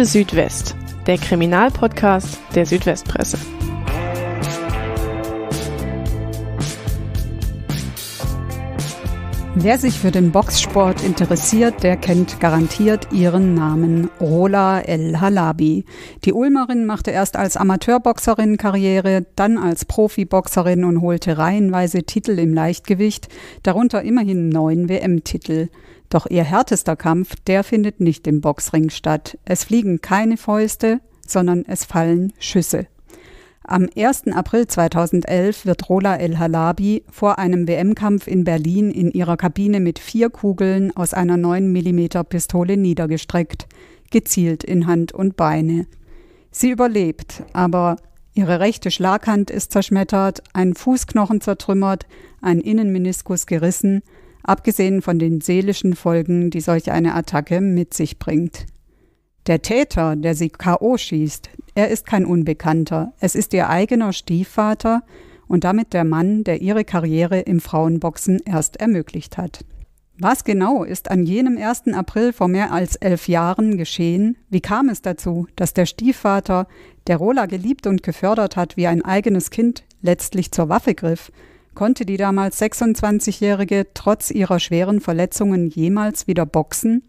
Akte Südwest, der Kriminalpodcast der Südwestpresse. Wer sich für den Boxsport interessiert, der kennt garantiert ihren Namen Rola El Halabi. Die Ulmerin machte erst als Amateurboxerin Karriere, dann als Profiboxerin und holte reihenweise Titel im Leichtgewicht, darunter immerhin neun WM-Titel. Doch ihr härtester Kampf, der findet nicht im Boxring statt. Es fliegen keine Fäuste, sondern es fallen Schüsse. Am 1. April 2011 wird Rola El Halabi vor einem WM-Kampf in Berlin in ihrer Kabine mit vier Kugeln aus einer 9 mm Pistole niedergestreckt, gezielt in Hand und Beine. Sie überlebt, aber ihre rechte Schlaghand ist zerschmettert, ein Fußknochen zertrümmert, ein Innenmeniskus gerissen – abgesehen von den seelischen Folgen, die solch eine Attacke mit sich bringt. Der Täter, der sie KO schießt, er ist kein Unbekannter, es ist ihr eigener Stiefvater und damit der Mann, der ihre Karriere im Frauenboxen erst ermöglicht hat. Was genau ist an jenem 1. April vor mehr als elf Jahren geschehen? Wie kam es dazu, dass der Stiefvater, der Rola geliebt und gefördert hat wie ein eigenes Kind, letztlich zur Waffe griff? Konnte die damals 26-Jährige trotz ihrer schweren Verletzungen jemals wieder boxen?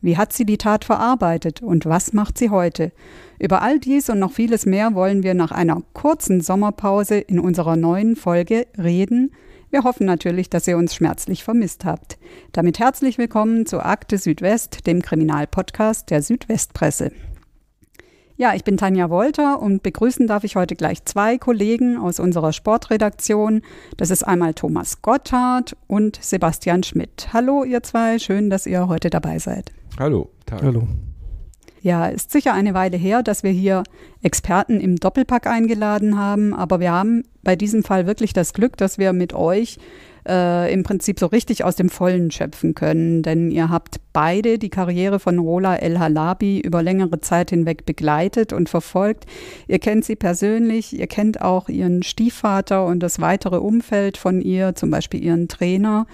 Wie hat sie die Tat verarbeitet und was macht sie heute? Über all dies und noch vieles mehr wollen wir nach einer kurzen Sommerpause in unserer neuen Folge reden. Wir hoffen natürlich, dass ihr uns schmerzlich vermisst habt. Damit herzlich willkommen zu Akte Südwest, dem Kriminalpodcast der Südwestpresse. Ja, ich bin Tanja Wolter und begrüßen darf ich heute gleich zwei Kollegen aus unserer Sportredaktion. Das ist einmal Thomas Gotthard und Sebastian Schmidt. Hallo ihr zwei, schön, dass ihr heute dabei seid. Hallo. Tag. Hallo. Ja, ist sicher eine Weile her, dass wir hier Experten im Doppelpack eingeladen haben, aber wir haben bei diesem Fall wirklich das Glück, dass wir mit euch äh, im Prinzip so richtig aus dem Vollen schöpfen können. Denn ihr habt beide die Karriere von Rola El Halabi über längere Zeit hinweg begleitet und verfolgt. Ihr kennt sie persönlich, ihr kennt auch ihren Stiefvater und das weitere Umfeld von ihr, zum Beispiel ihren Trainer.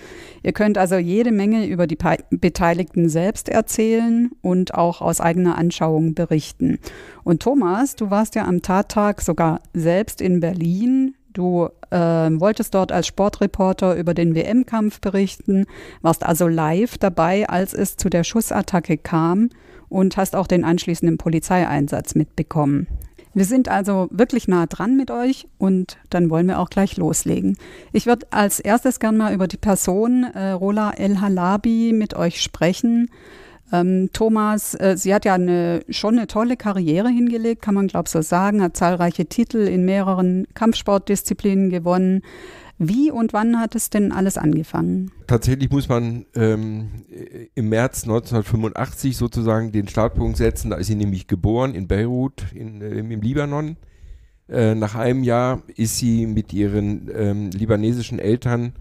Ihr könnt also jede Menge über die Beteiligten selbst erzählen und auch aus eigener Anschauung berichten. Und Thomas, du warst ja am Tattag sogar selbst in Berlin. Du äh, wolltest dort als Sportreporter über den WM-Kampf berichten, warst also live dabei, als es zu der Schussattacke kam und hast auch den anschließenden Polizeieinsatz mitbekommen. Wir sind also wirklich nah dran mit euch und dann wollen wir auch gleich loslegen. Ich würde als erstes gern mal über die Person äh, Rola El Halabi mit euch sprechen. Ähm, Thomas, äh, sie hat ja eine, schon eine tolle Karriere hingelegt, kann man glaube so sagen, hat zahlreiche Titel in mehreren Kampfsportdisziplinen gewonnen. Wie und wann hat es denn alles angefangen? Tatsächlich muss man ähm, im März 1985 sozusagen den Startpunkt setzen. Da ist sie nämlich geboren in Beirut in, äh, im Libanon. Äh, nach einem Jahr ist sie mit ihren ähm, libanesischen Eltern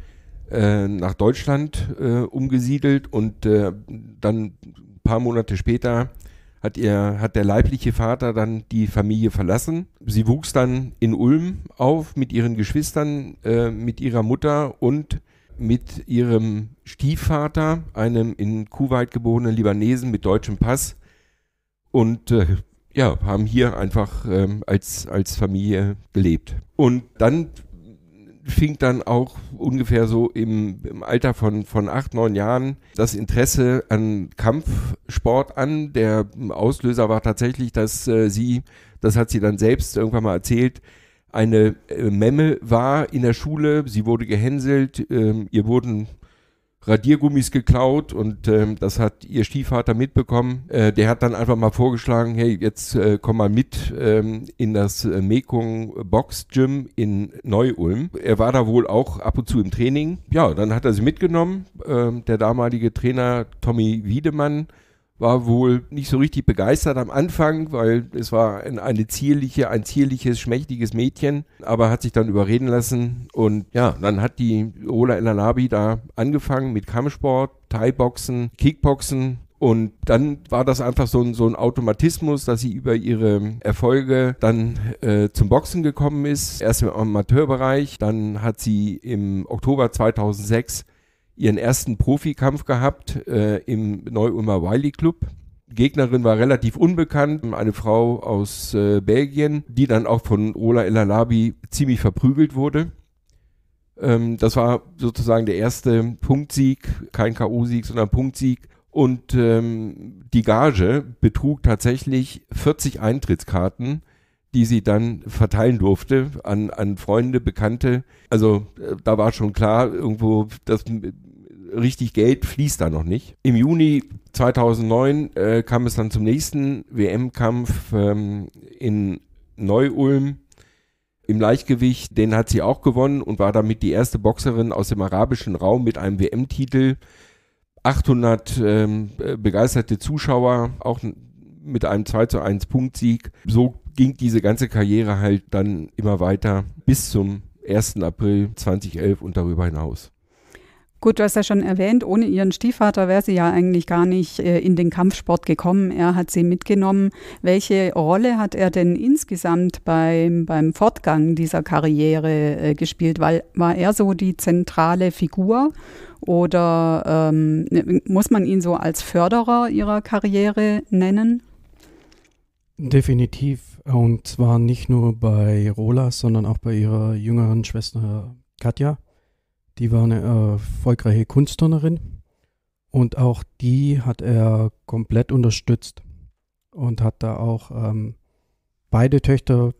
äh, nach Deutschland äh, umgesiedelt und äh, dann ein paar Monate später hat, ihr, hat der leibliche Vater dann die Familie verlassen. Sie wuchs dann in Ulm auf mit ihren Geschwistern, äh, mit ihrer Mutter und mit ihrem Stiefvater, einem in Kuwait geborenen Libanesen mit deutschem Pass. Und äh, ja, haben hier einfach ähm, als, als Familie gelebt. Und dann fing dann auch ungefähr so im, im Alter von, von acht, neun Jahren das Interesse an Kampfsport an. Der Auslöser war tatsächlich, dass äh, sie, das hat sie dann selbst irgendwann mal erzählt, eine äh, Memme war in der Schule. Sie wurde gehänselt, äh, ihr wurden Radiergummis geklaut und ähm, das hat ihr Stiefvater mitbekommen. Äh, der hat dann einfach mal vorgeschlagen, hey, jetzt äh, komm mal mit ähm, in das äh, Mekong Box Gym in Neu-Ulm. Er war da wohl auch ab und zu im Training. Ja, dann hat er sie mitgenommen. Ähm, der damalige Trainer Tommy Wiedemann war wohl nicht so richtig begeistert am Anfang, weil es war eine zierliche, ein zierliches, schmächtiges Mädchen, aber hat sich dann überreden lassen und ja, dann hat die Ola Elanabi da angefangen mit Kampfsport, Thai-Boxen, Kickboxen und dann war das einfach so ein, so ein Automatismus, dass sie über ihre Erfolge dann äh, zum Boxen gekommen ist. Erst im Amateurbereich, dann hat sie im Oktober 2006 ihren ersten Profikampf gehabt äh, im Neu-Ulmer Wiley Club. Gegnerin war relativ unbekannt, eine Frau aus äh, Belgien, die dann auch von Ola El Alabi ziemlich verprügelt wurde. Ähm, das war sozusagen der erste Punktsieg, kein K.O.-Sieg, sondern Punktsieg. Und ähm, die Gage betrug tatsächlich 40 Eintrittskarten die sie dann verteilen durfte an, an Freunde, Bekannte. Also äh, da war schon klar, irgendwo, das richtig Geld fließt da noch nicht. Im Juni 2009 äh, kam es dann zum nächsten WM-Kampf ähm, in Neu-Ulm im Leichtgewicht. Den hat sie auch gewonnen und war damit die erste Boxerin aus dem arabischen Raum mit einem WM-Titel. 800 ähm, äh, begeisterte Zuschauer, auch mit einem 2 zu 1 Punktsieg. So ging diese ganze Karriere halt dann immer weiter bis zum 1. April 2011 und darüber hinaus. Gut, du hast ja schon erwähnt, ohne ihren Stiefvater wäre sie ja eigentlich gar nicht äh, in den Kampfsport gekommen. Er hat sie mitgenommen. Welche Rolle hat er denn insgesamt beim, beim Fortgang dieser Karriere äh, gespielt? Weil, war er so die zentrale Figur oder ähm, muss man ihn so als Förderer ihrer Karriere nennen? Definitiv. Und zwar nicht nur bei Rola, sondern auch bei ihrer jüngeren Schwester Katja. Die war eine erfolgreiche Kunstturnerin. Und auch die hat er komplett unterstützt und hat da auch ähm, beide Töchter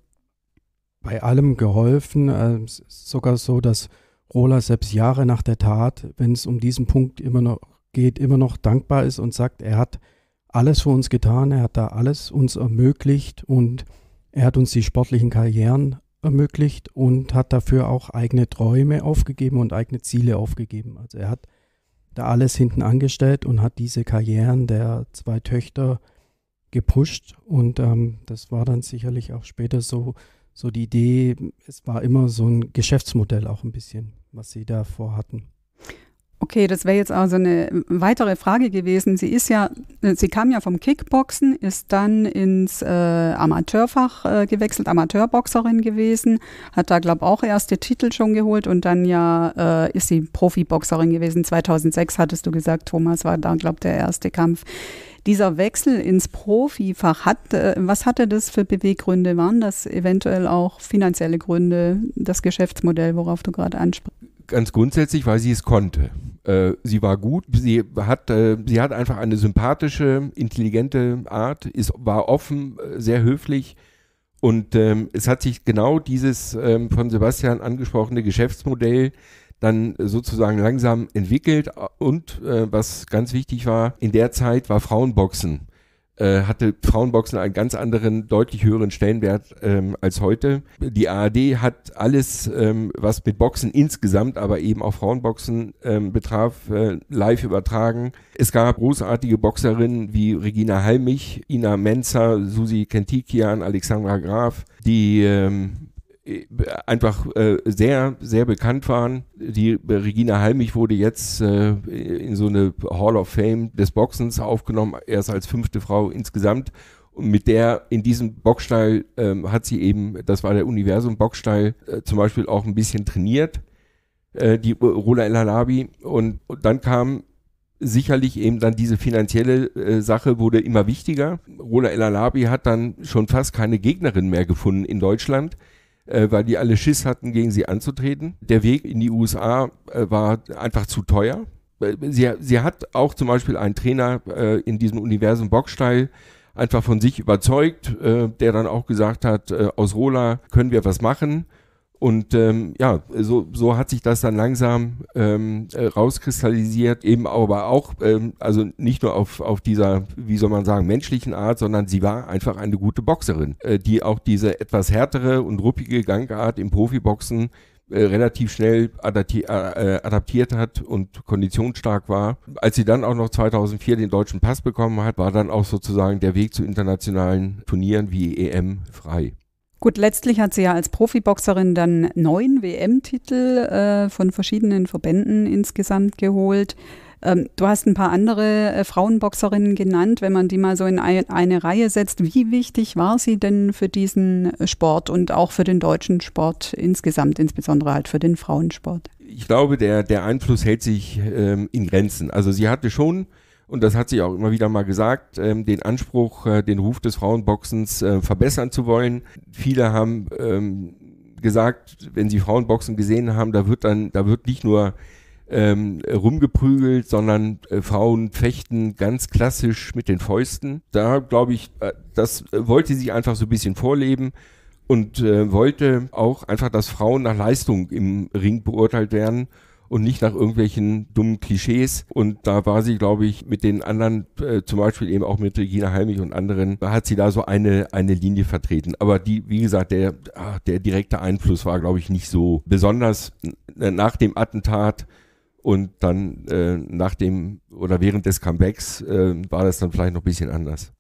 bei allem geholfen. Ähm, sogar so, dass Rola selbst Jahre nach der Tat, wenn es um diesen Punkt immer noch geht, immer noch dankbar ist und sagt, er hat alles für uns getan, er hat da alles uns ermöglicht und er hat uns die sportlichen Karrieren ermöglicht und hat dafür auch eigene Träume aufgegeben und eigene Ziele aufgegeben. Also er hat da alles hinten angestellt und hat diese Karrieren der zwei Töchter gepusht und ähm, das war dann sicherlich auch später so so die Idee, es war immer so ein Geschäftsmodell auch ein bisschen, was sie davor hatten. Okay, das wäre jetzt also eine weitere Frage gewesen. Sie ist ja, äh, sie kam ja vom Kickboxen, ist dann ins äh, Amateurfach äh, gewechselt, Amateurboxerin gewesen, hat da glaube auch erste Titel schon geholt und dann ja äh, ist sie Profiboxerin gewesen. 2006 hattest du gesagt, Thomas war da glaube der erste Kampf. Dieser Wechsel ins Profifach hat, äh, was hatte das für Beweggründe? Waren das eventuell auch finanzielle Gründe, das Geschäftsmodell, worauf du gerade ansprichst? ganz grundsätzlich, weil sie es konnte. Äh, sie war gut, sie hat, äh, sie hat einfach eine sympathische, intelligente Art, ist, war offen, äh, sehr höflich. Und ähm, es hat sich genau dieses ähm, von Sebastian angesprochene Geschäftsmodell dann sozusagen langsam entwickelt. Und äh, was ganz wichtig war, in der Zeit war Frauenboxen äh, hatte Frauenboxen einen ganz anderen, deutlich höheren Stellenwert ähm, als heute. Die ARD hat alles, ähm, was mit Boxen insgesamt, aber eben auch Frauenboxen ähm, betraf, äh, live übertragen. Es gab großartige Boxerinnen wie Regina Halmich, Ina Menzer, Susi Kentikian, Alexandra Graf, die ähm, äh, einfach äh, sehr, sehr bekannt waren. Die äh, Regina Halmich wurde jetzt äh, in so eine Hall of Fame des Boxens aufgenommen, erst als fünfte Frau insgesamt. Und mit der in diesem Boxstall ähm, hat sie eben, das war der Universum Boxstall, äh, zum Beispiel auch ein bisschen trainiert, äh, die Rola El Halabi. Und, und dann kam sicherlich eben dann diese finanzielle äh, Sache wurde immer wichtiger. Rola El Alabi hat dann schon fast keine Gegnerin mehr gefunden in Deutschland äh, weil die alle Schiss hatten, gegen sie anzutreten. Der Weg in die USA äh, war einfach zu teuer. Äh, sie, sie hat auch zum Beispiel einen Trainer äh, in diesem Universum Bocksteil einfach von sich überzeugt, äh, der dann auch gesagt hat, äh, aus Rola können wir was machen. Und ähm, ja, so, so hat sich das dann langsam ähm, äh, rauskristallisiert, eben aber auch, ähm, also nicht nur auf, auf dieser, wie soll man sagen, menschlichen Art, sondern sie war einfach eine gute Boxerin, äh, die auch diese etwas härtere und ruppige Gangart im Profiboxen äh, relativ schnell adapti äh, äh adaptiert hat und konditionsstark war. Als sie dann auch noch 2004 den deutschen Pass bekommen hat, war dann auch sozusagen der Weg zu internationalen Turnieren wie EM frei. Gut, letztlich hat sie ja als Profiboxerin dann neun WM-Titel äh, von verschiedenen Verbänden insgesamt geholt. Ähm, du hast ein paar andere äh, Frauenboxerinnen genannt, wenn man die mal so in ein, eine Reihe setzt. Wie wichtig war sie denn für diesen Sport und auch für den deutschen Sport insgesamt, insbesondere halt für den Frauensport? Ich glaube, der, der Einfluss hält sich ähm, in Grenzen. Also sie hatte schon und das hat sie auch immer wieder mal gesagt, ähm, den Anspruch, äh, den Ruf des Frauenboxens äh, verbessern zu wollen. Viele haben ähm, gesagt, wenn sie Frauenboxen gesehen haben, da wird dann, da wird nicht nur ähm, rumgeprügelt, sondern äh, Frauen fechten ganz klassisch mit den Fäusten. Da glaube ich, äh, das wollte sie einfach so ein bisschen vorleben und äh, wollte auch einfach, dass Frauen nach Leistung im Ring beurteilt werden und nicht nach irgendwelchen dummen Klischees. Und da war sie, glaube ich, mit den anderen, äh, zum Beispiel eben auch mit Regina Heimich und anderen, da hat sie da so eine, eine Linie vertreten. Aber die, wie gesagt, der, ah, der direkte Einfluss war, glaube ich, nicht so besonders nach dem Attentat und dann äh, nach dem oder während des Comebacks äh, war das dann vielleicht noch ein bisschen anders.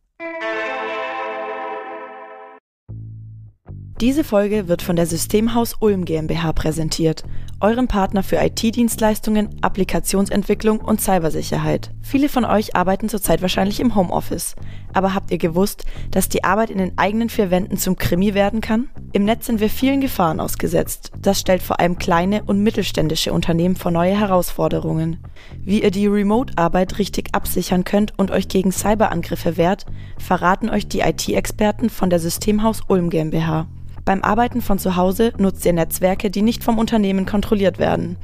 Diese Folge wird von der Systemhaus Ulm GmbH präsentiert, eurem Partner für IT-Dienstleistungen, Applikationsentwicklung und Cybersicherheit. Viele von euch arbeiten zurzeit wahrscheinlich im Homeoffice, aber habt ihr gewusst, dass die Arbeit in den eigenen vier Wänden zum Krimi werden kann? Im Netz sind wir vielen Gefahren ausgesetzt. Das stellt vor allem kleine und mittelständische Unternehmen vor neue Herausforderungen. Wie ihr die Remote-Arbeit richtig absichern könnt und euch gegen Cyberangriffe wehrt, verraten euch die IT-Experten von der Systemhaus Ulm GmbH. Beim Arbeiten von zu Hause nutzt ihr Netzwerke, die nicht vom Unternehmen kontrolliert werden.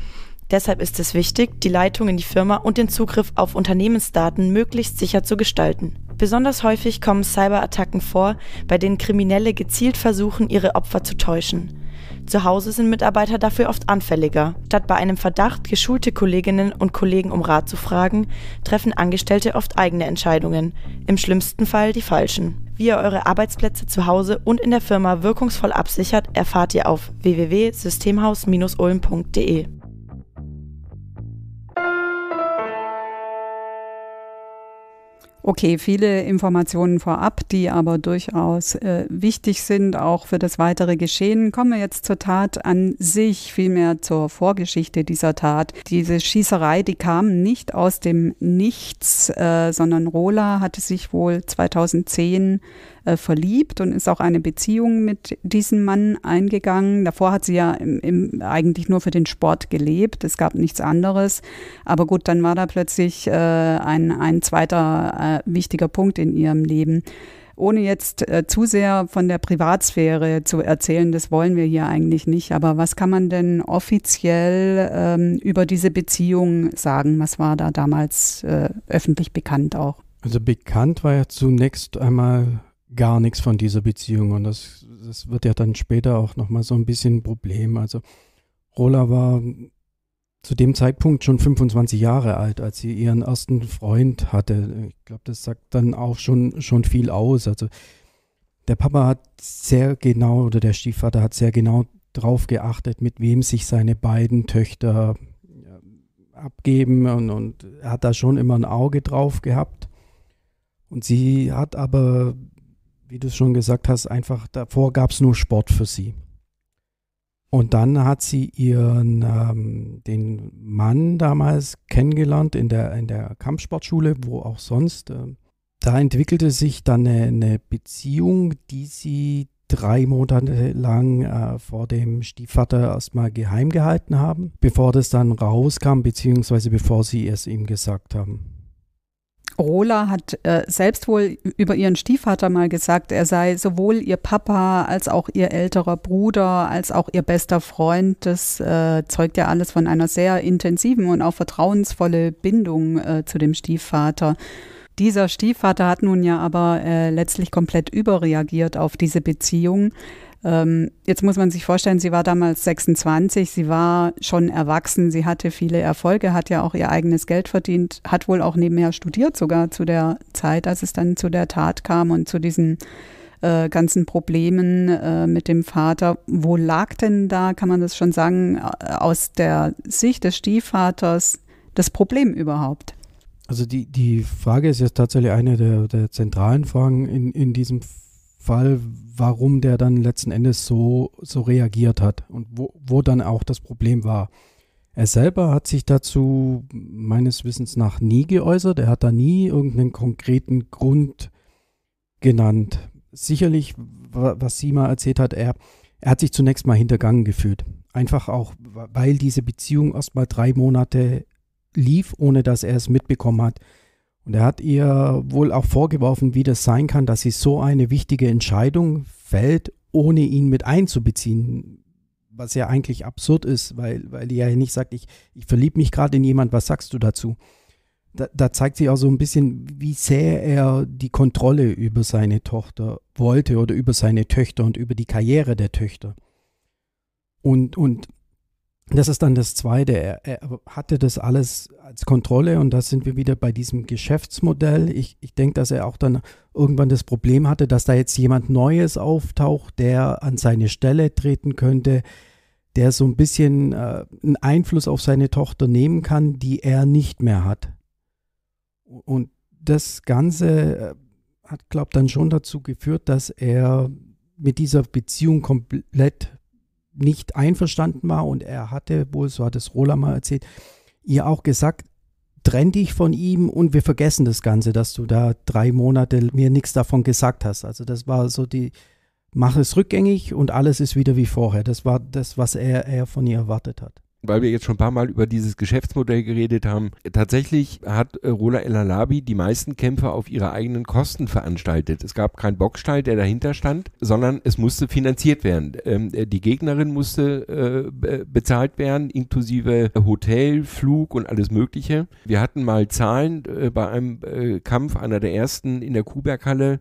Deshalb ist es wichtig, die Leitung in die Firma und den Zugriff auf Unternehmensdaten möglichst sicher zu gestalten. Besonders häufig kommen Cyberattacken vor, bei denen Kriminelle gezielt versuchen, ihre Opfer zu täuschen. Zu Hause sind Mitarbeiter dafür oft anfälliger. Statt bei einem Verdacht geschulte Kolleginnen und Kollegen um Rat zu fragen, treffen Angestellte oft eigene Entscheidungen, im schlimmsten Fall die falschen. Wie ihr eure Arbeitsplätze zu Hause und in der Firma wirkungsvoll absichert, erfahrt ihr auf www.systemhaus-ulm.de. Okay, viele Informationen vorab, die aber durchaus äh, wichtig sind, auch für das weitere Geschehen. Kommen wir jetzt zur Tat an sich, vielmehr zur Vorgeschichte dieser Tat. Diese Schießerei, die kam nicht aus dem Nichts, äh, sondern Rola hatte sich wohl 2010 äh, verliebt und ist auch eine Beziehung mit diesem Mann eingegangen. Davor hat sie ja im, im, eigentlich nur für den Sport gelebt. Es gab nichts anderes. Aber gut, dann war da plötzlich äh, ein, ein zweiter äh, wichtiger Punkt in ihrem Leben ohne jetzt äh, zu sehr von der Privatsphäre zu erzählen, das wollen wir hier eigentlich nicht, aber was kann man denn offiziell ähm, über diese Beziehung sagen? Was war da damals äh, öffentlich bekannt auch? Also bekannt war ja zunächst einmal gar nichts von dieser Beziehung. Und das, das wird ja dann später auch nochmal so ein bisschen ein Problem. Also Rola war zu dem Zeitpunkt schon 25 Jahre alt, als sie ihren ersten Freund hatte. Ich glaube, das sagt dann auch schon, schon viel aus. Also der Papa hat sehr genau oder der Stiefvater hat sehr genau drauf geachtet, mit wem sich seine beiden Töchter abgeben und, und er hat da schon immer ein Auge drauf gehabt. Und sie hat aber wie du es schon gesagt hast, einfach davor gab es nur Sport für sie. Und dann hat sie ihren ähm, den Mann damals kennengelernt in der, in der Kampfsportschule, wo auch sonst. Ähm, da entwickelte sich dann eine, eine, Beziehung, die sie drei Monate lang äh, vor dem Stiefvater erstmal geheim gehalten haben, bevor das dann rauskam, beziehungsweise bevor sie es ihm gesagt haben. Rola hat äh, selbst wohl über ihren Stiefvater mal gesagt, er sei sowohl ihr Papa als auch ihr älterer Bruder als auch ihr bester Freund. Das äh, zeugt ja alles von einer sehr intensiven und auch vertrauensvolle Bindung äh, zu dem Stiefvater. Dieser Stiefvater hat nun ja aber äh, letztlich komplett überreagiert auf diese Beziehung ähm, jetzt muss man sich vorstellen, sie war damals 26, sie war schon erwachsen, sie hatte viele Erfolge, hat ja auch ihr eigenes Geld verdient, hat wohl auch nebenher studiert, sogar zu der Zeit, als es dann zu der Tat kam und zu diesen äh, ganzen Problemen äh, mit dem Vater. Wo lag denn da, kann man das schon sagen, äh, aus der Sicht des Stiefvaters das Problem überhaupt? Also die, die Frage ist jetzt tatsächlich eine der, der zentralen Fragen in, in diesem Fall, warum der dann letzten Endes so, so reagiert hat und wo, wo dann auch das Problem war. Er selber hat sich dazu meines Wissens nach nie geäußert. Er hat da nie irgendeinen konkreten Grund genannt. Sicherlich, was Sie erzählt hat, er, er hat sich zunächst mal hintergangen gefühlt. Einfach auch, weil diese Beziehung erst mal drei Monate lief, ohne dass er es mitbekommen hat. Und er hat ihr wohl auch vorgeworfen, wie das sein kann, dass sie so eine wichtige Entscheidung fällt, ohne ihn mit einzubeziehen. Was ja eigentlich absurd ist, weil, weil die ja nicht sagt, ich, ich verliebe mich gerade in jemand, was sagst du dazu? Da, da, zeigt sich auch so ein bisschen, wie sehr er die Kontrolle über seine Tochter wollte oder über seine Töchter und über die Karriere der Töchter. Und, und das ist dann das Zweite. Er, er, hatte das alles als Kontrolle und da sind wir wieder bei diesem Geschäftsmodell. Ich, ich denke, dass er auch dann irgendwann das Problem hatte, dass da jetzt jemand Neues auftaucht, der an seine Stelle treten könnte, der so ein bisschen äh, einen Einfluss auf seine Tochter nehmen kann, die er nicht mehr hat. Und das Ganze äh, hat, glaube ich, dann schon dazu geführt, dass er mit dieser Beziehung komplett nicht einverstanden war und er hatte wohl, so hat es Rola mal erzählt, ihr auch gesagt, trenn dich von ihm und wir vergessen das Ganze, dass du da drei Monate mir nichts davon gesagt hast. Also das war so die, mach es rückgängig und alles ist wieder wie vorher. Das war das, was er, er von ihr erwartet hat weil wir jetzt schon ein paar Mal über dieses Geschäftsmodell geredet haben. Tatsächlich hat äh, Rola El Alabi die meisten Kämpfe auf ihre eigenen Kosten veranstaltet. Es gab keinen Boxstall, der dahinter stand, sondern es musste finanziert werden. Ähm, äh, die Gegnerin musste äh, bezahlt werden, inklusive Hotel, Flug und alles Mögliche. Wir hatten mal Zahlen äh, bei einem äh, Kampf, einer der ersten in der Kuberghalle,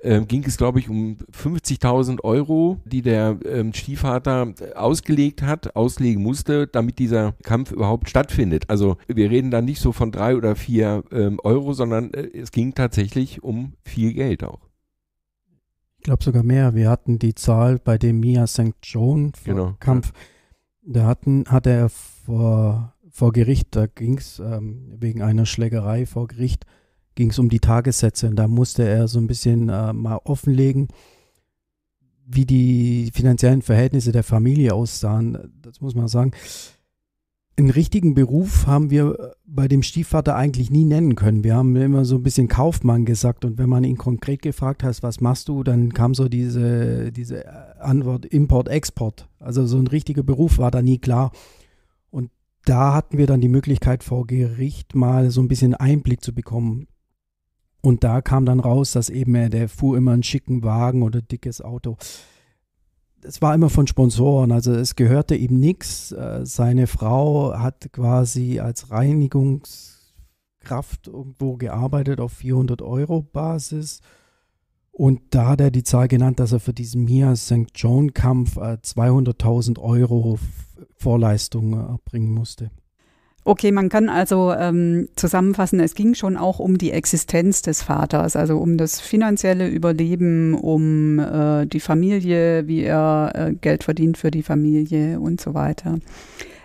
ähm, ging es, glaube ich, um 50.000 Euro, die der ähm, Stiefvater äh, ausgelegt hat, auslegen musste, damit dieser Kampf überhaupt stattfindet. Also wir reden da nicht so von drei oder vier ähm, Euro, sondern äh, es ging tatsächlich um viel Geld auch. Ich glaube sogar mehr. Wir hatten die Zahl bei dem Mia St. John genau. Kampf. Da hatten, hatte er vor, vor Gericht, da ging es ähm, wegen einer Schlägerei vor Gericht, ging es um die Tagessätze. Und da musste er so ein bisschen äh, mal offenlegen, wie die finanziellen Verhältnisse der Familie aussahen. Das muss man sagen. Einen richtigen Beruf haben wir äh, bei dem Stiefvater eigentlich nie nennen können. Wir haben immer so ein bisschen Kaufmann gesagt und wenn man ihn konkret gefragt hat, was machst du, dann kam so diese, diese äh, Antwort Import-Export. Also so ein richtiger Beruf war da nie klar. Und da hatten wir dann die Möglichkeit vor Gericht mal so ein bisschen Einblick zu bekommen und da kam dann raus, dass eben er, der fuhr immer einen schicken Wagen oder dickes Auto. Es war immer von Sponsoren, also es gehörte ihm nichts. Äh, seine Frau hat quasi als Reinigungskraft irgendwo gearbeitet auf 400 Euro Basis. Und da hat er die Zahl genannt, dass er für diesen Mia St. John Kampf 200.000 äh, Euro Vorleistung erbringen äh, musste. Okay, man kann also ähm, zusammenfassen, es ging schon auch um die Existenz des Vaters, also um das finanzielle Überleben, um äh, die Familie, wie er äh, Geld verdient für die Familie und so weiter.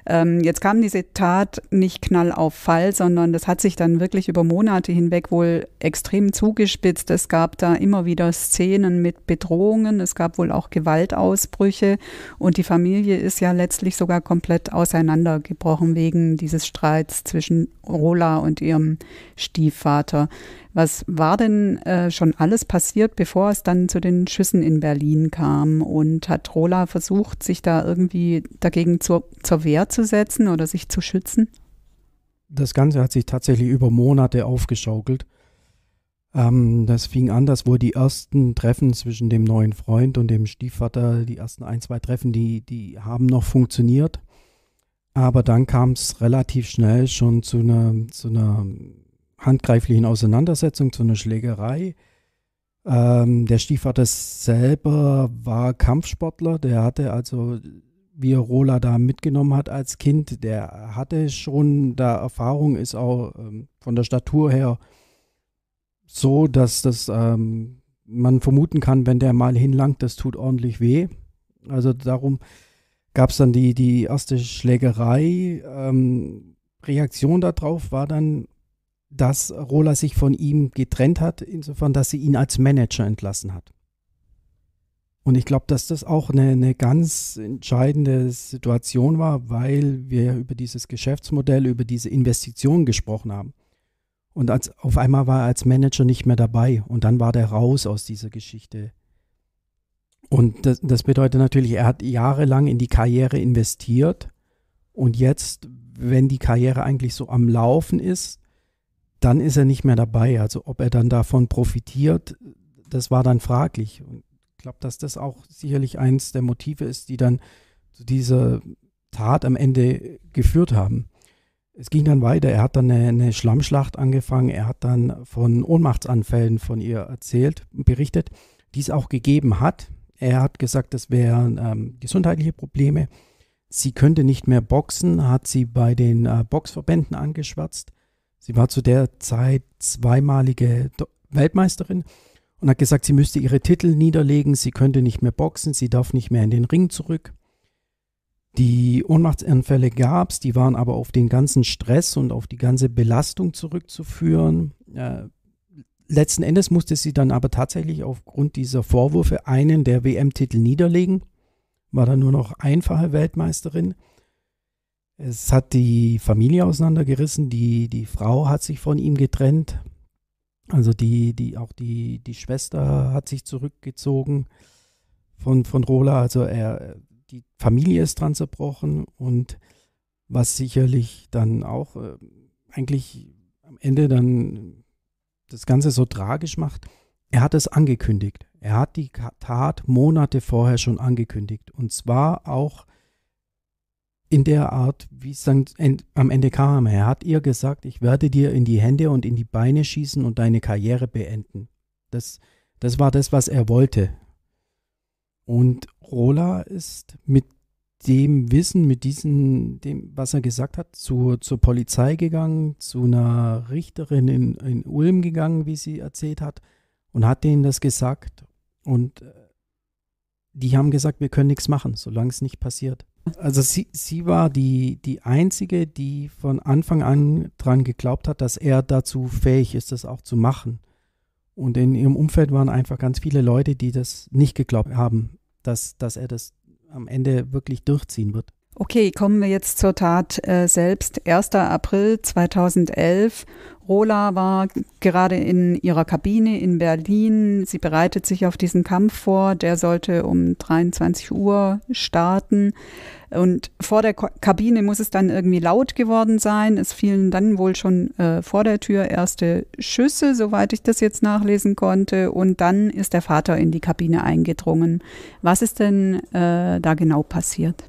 Ähm, jetzt kam diese Tat nicht knall auf Fall, sondern das hat sich dann wirklich über Monate hinweg wohl extrem zugespitzt. Es gab da immer wieder Szenen mit Bedrohungen, es gab wohl auch Gewaltausbrüche und die Familie ist ja letztlich sogar komplett auseinandergebrochen wegen dieses Streits zwischen Rola und ihrem Stiefvater. Was war denn äh, schon alles passiert, bevor es dann zu den Schüssen in Berlin kam? Und hat Rola versucht, sich da irgendwie dagegen zur, zur Wehr zu setzen oder sich zu schützen? Das Ganze hat sich tatsächlich über Monate aufgeschaukelt. Ähm, das fing an, dass wohl die ersten Treffen zwischen dem neuen Freund und dem Stiefvater, die ersten ein, zwei Treffen, die, die haben noch funktioniert. Aber dann kam es relativ schnell schon zu einer, zu einer handgreiflichen Auseinandersetzung, zu einer Schlägerei. Ähm, der Stiefvater selber war Kampfsportler, der hatte also, wie er Rola da mitgenommen hat als Kind, der hatte schon da Erfahrung, ist auch ähm, von der Statur her so, dass das ähm, man vermuten kann, wenn der mal hinlangt, das tut ordentlich weh. Also darum gab es dann die, die erste Schlägerei. Ähm, Reaktion darauf war dann dass Rola sich von ihm getrennt hat, insofern, dass sie ihn als Manager entlassen hat. Und ich glaube, dass das auch eine, eine, ganz entscheidende Situation war, weil wir über dieses Geschäftsmodell, über diese Investitionen gesprochen haben. Und als, auf einmal war er als Manager nicht mehr dabei und dann war der raus aus dieser Geschichte. Und das, das bedeutet natürlich, er hat jahrelang in die Karriere investiert und jetzt, wenn die Karriere eigentlich so am Laufen ist, dann ist er nicht mehr dabei. Also ob er dann davon profitiert, das war dann fraglich. Und ich glaube, dass das auch sicherlich eins der Motive ist, die dann zu dieser Tat am Ende geführt haben. Es ging dann weiter. Er hat dann eine, eine Schlammschlacht angefangen. Er hat dann von Ohnmachtsanfällen von ihr erzählt, berichtet, die es auch gegeben hat. Er hat gesagt, das wären ähm, gesundheitliche Probleme. Sie könnte nicht mehr boxen, hat sie bei den äh, Boxverbänden angeschwärzt. Sie war zu der Zeit zweimalige Weltmeisterin und hat gesagt, sie müsste ihre Titel niederlegen, sie könnte nicht mehr boxen, sie darf nicht mehr in den Ring zurück. Die Ohnmachtsanfälle gab es, die waren aber auf den ganzen Stress und auf die ganze Belastung zurückzuführen. Äh, letzten Endes musste sie dann aber tatsächlich aufgrund dieser Vorwürfe einen der WM-Titel niederlegen, war dann nur noch einfache Weltmeisterin. Es hat die Familie auseinandergerissen, die, die Frau hat sich von ihm getrennt. Also die, die, auch die, die Schwester hat sich zurückgezogen von, von Rola. Also er, die Familie ist dran zerbrochen und was sicherlich dann auch äh, eigentlich am Ende dann das Ganze so tragisch macht. Er hat es angekündigt. Er hat die Tat Monate vorher schon angekündigt. Und zwar auch in der Art, wie es dann am Ende kam. Er hat ihr gesagt, ich werde dir in die Hände und in die Beine schießen und deine Karriere beenden. Das, das war das, was er wollte. Und Rola ist mit dem Wissen, mit diesem, dem, was er gesagt hat, zu, zur Polizei gegangen, zu einer Richterin in, in Ulm gegangen, wie sie erzählt hat, und hat denen das gesagt. Und äh, die haben gesagt, wir können nichts machen, solange es nicht passiert. Also sie, sie war die, die Einzige, die von Anfang an dran geglaubt hat, dass er dazu fähig ist, das auch zu machen. Und in ihrem Umfeld waren einfach ganz viele Leute, die das nicht geglaubt haben, dass, dass er das am Ende wirklich durchziehen wird. Okay, kommen wir jetzt zur Tat äh, selbst. 1. April 2011. Rola war gerade in ihrer Kabine in Berlin. Sie bereitet sich auf diesen Kampf vor. Der sollte um 23 Uhr starten. Und vor der Ko Kabine muss es dann irgendwie laut geworden sein. Es fielen dann wohl schon äh, vor der Tür erste Schüsse, soweit ich das jetzt nachlesen konnte. Und dann ist der Vater in die Kabine eingedrungen. Was ist denn äh, da genau passiert?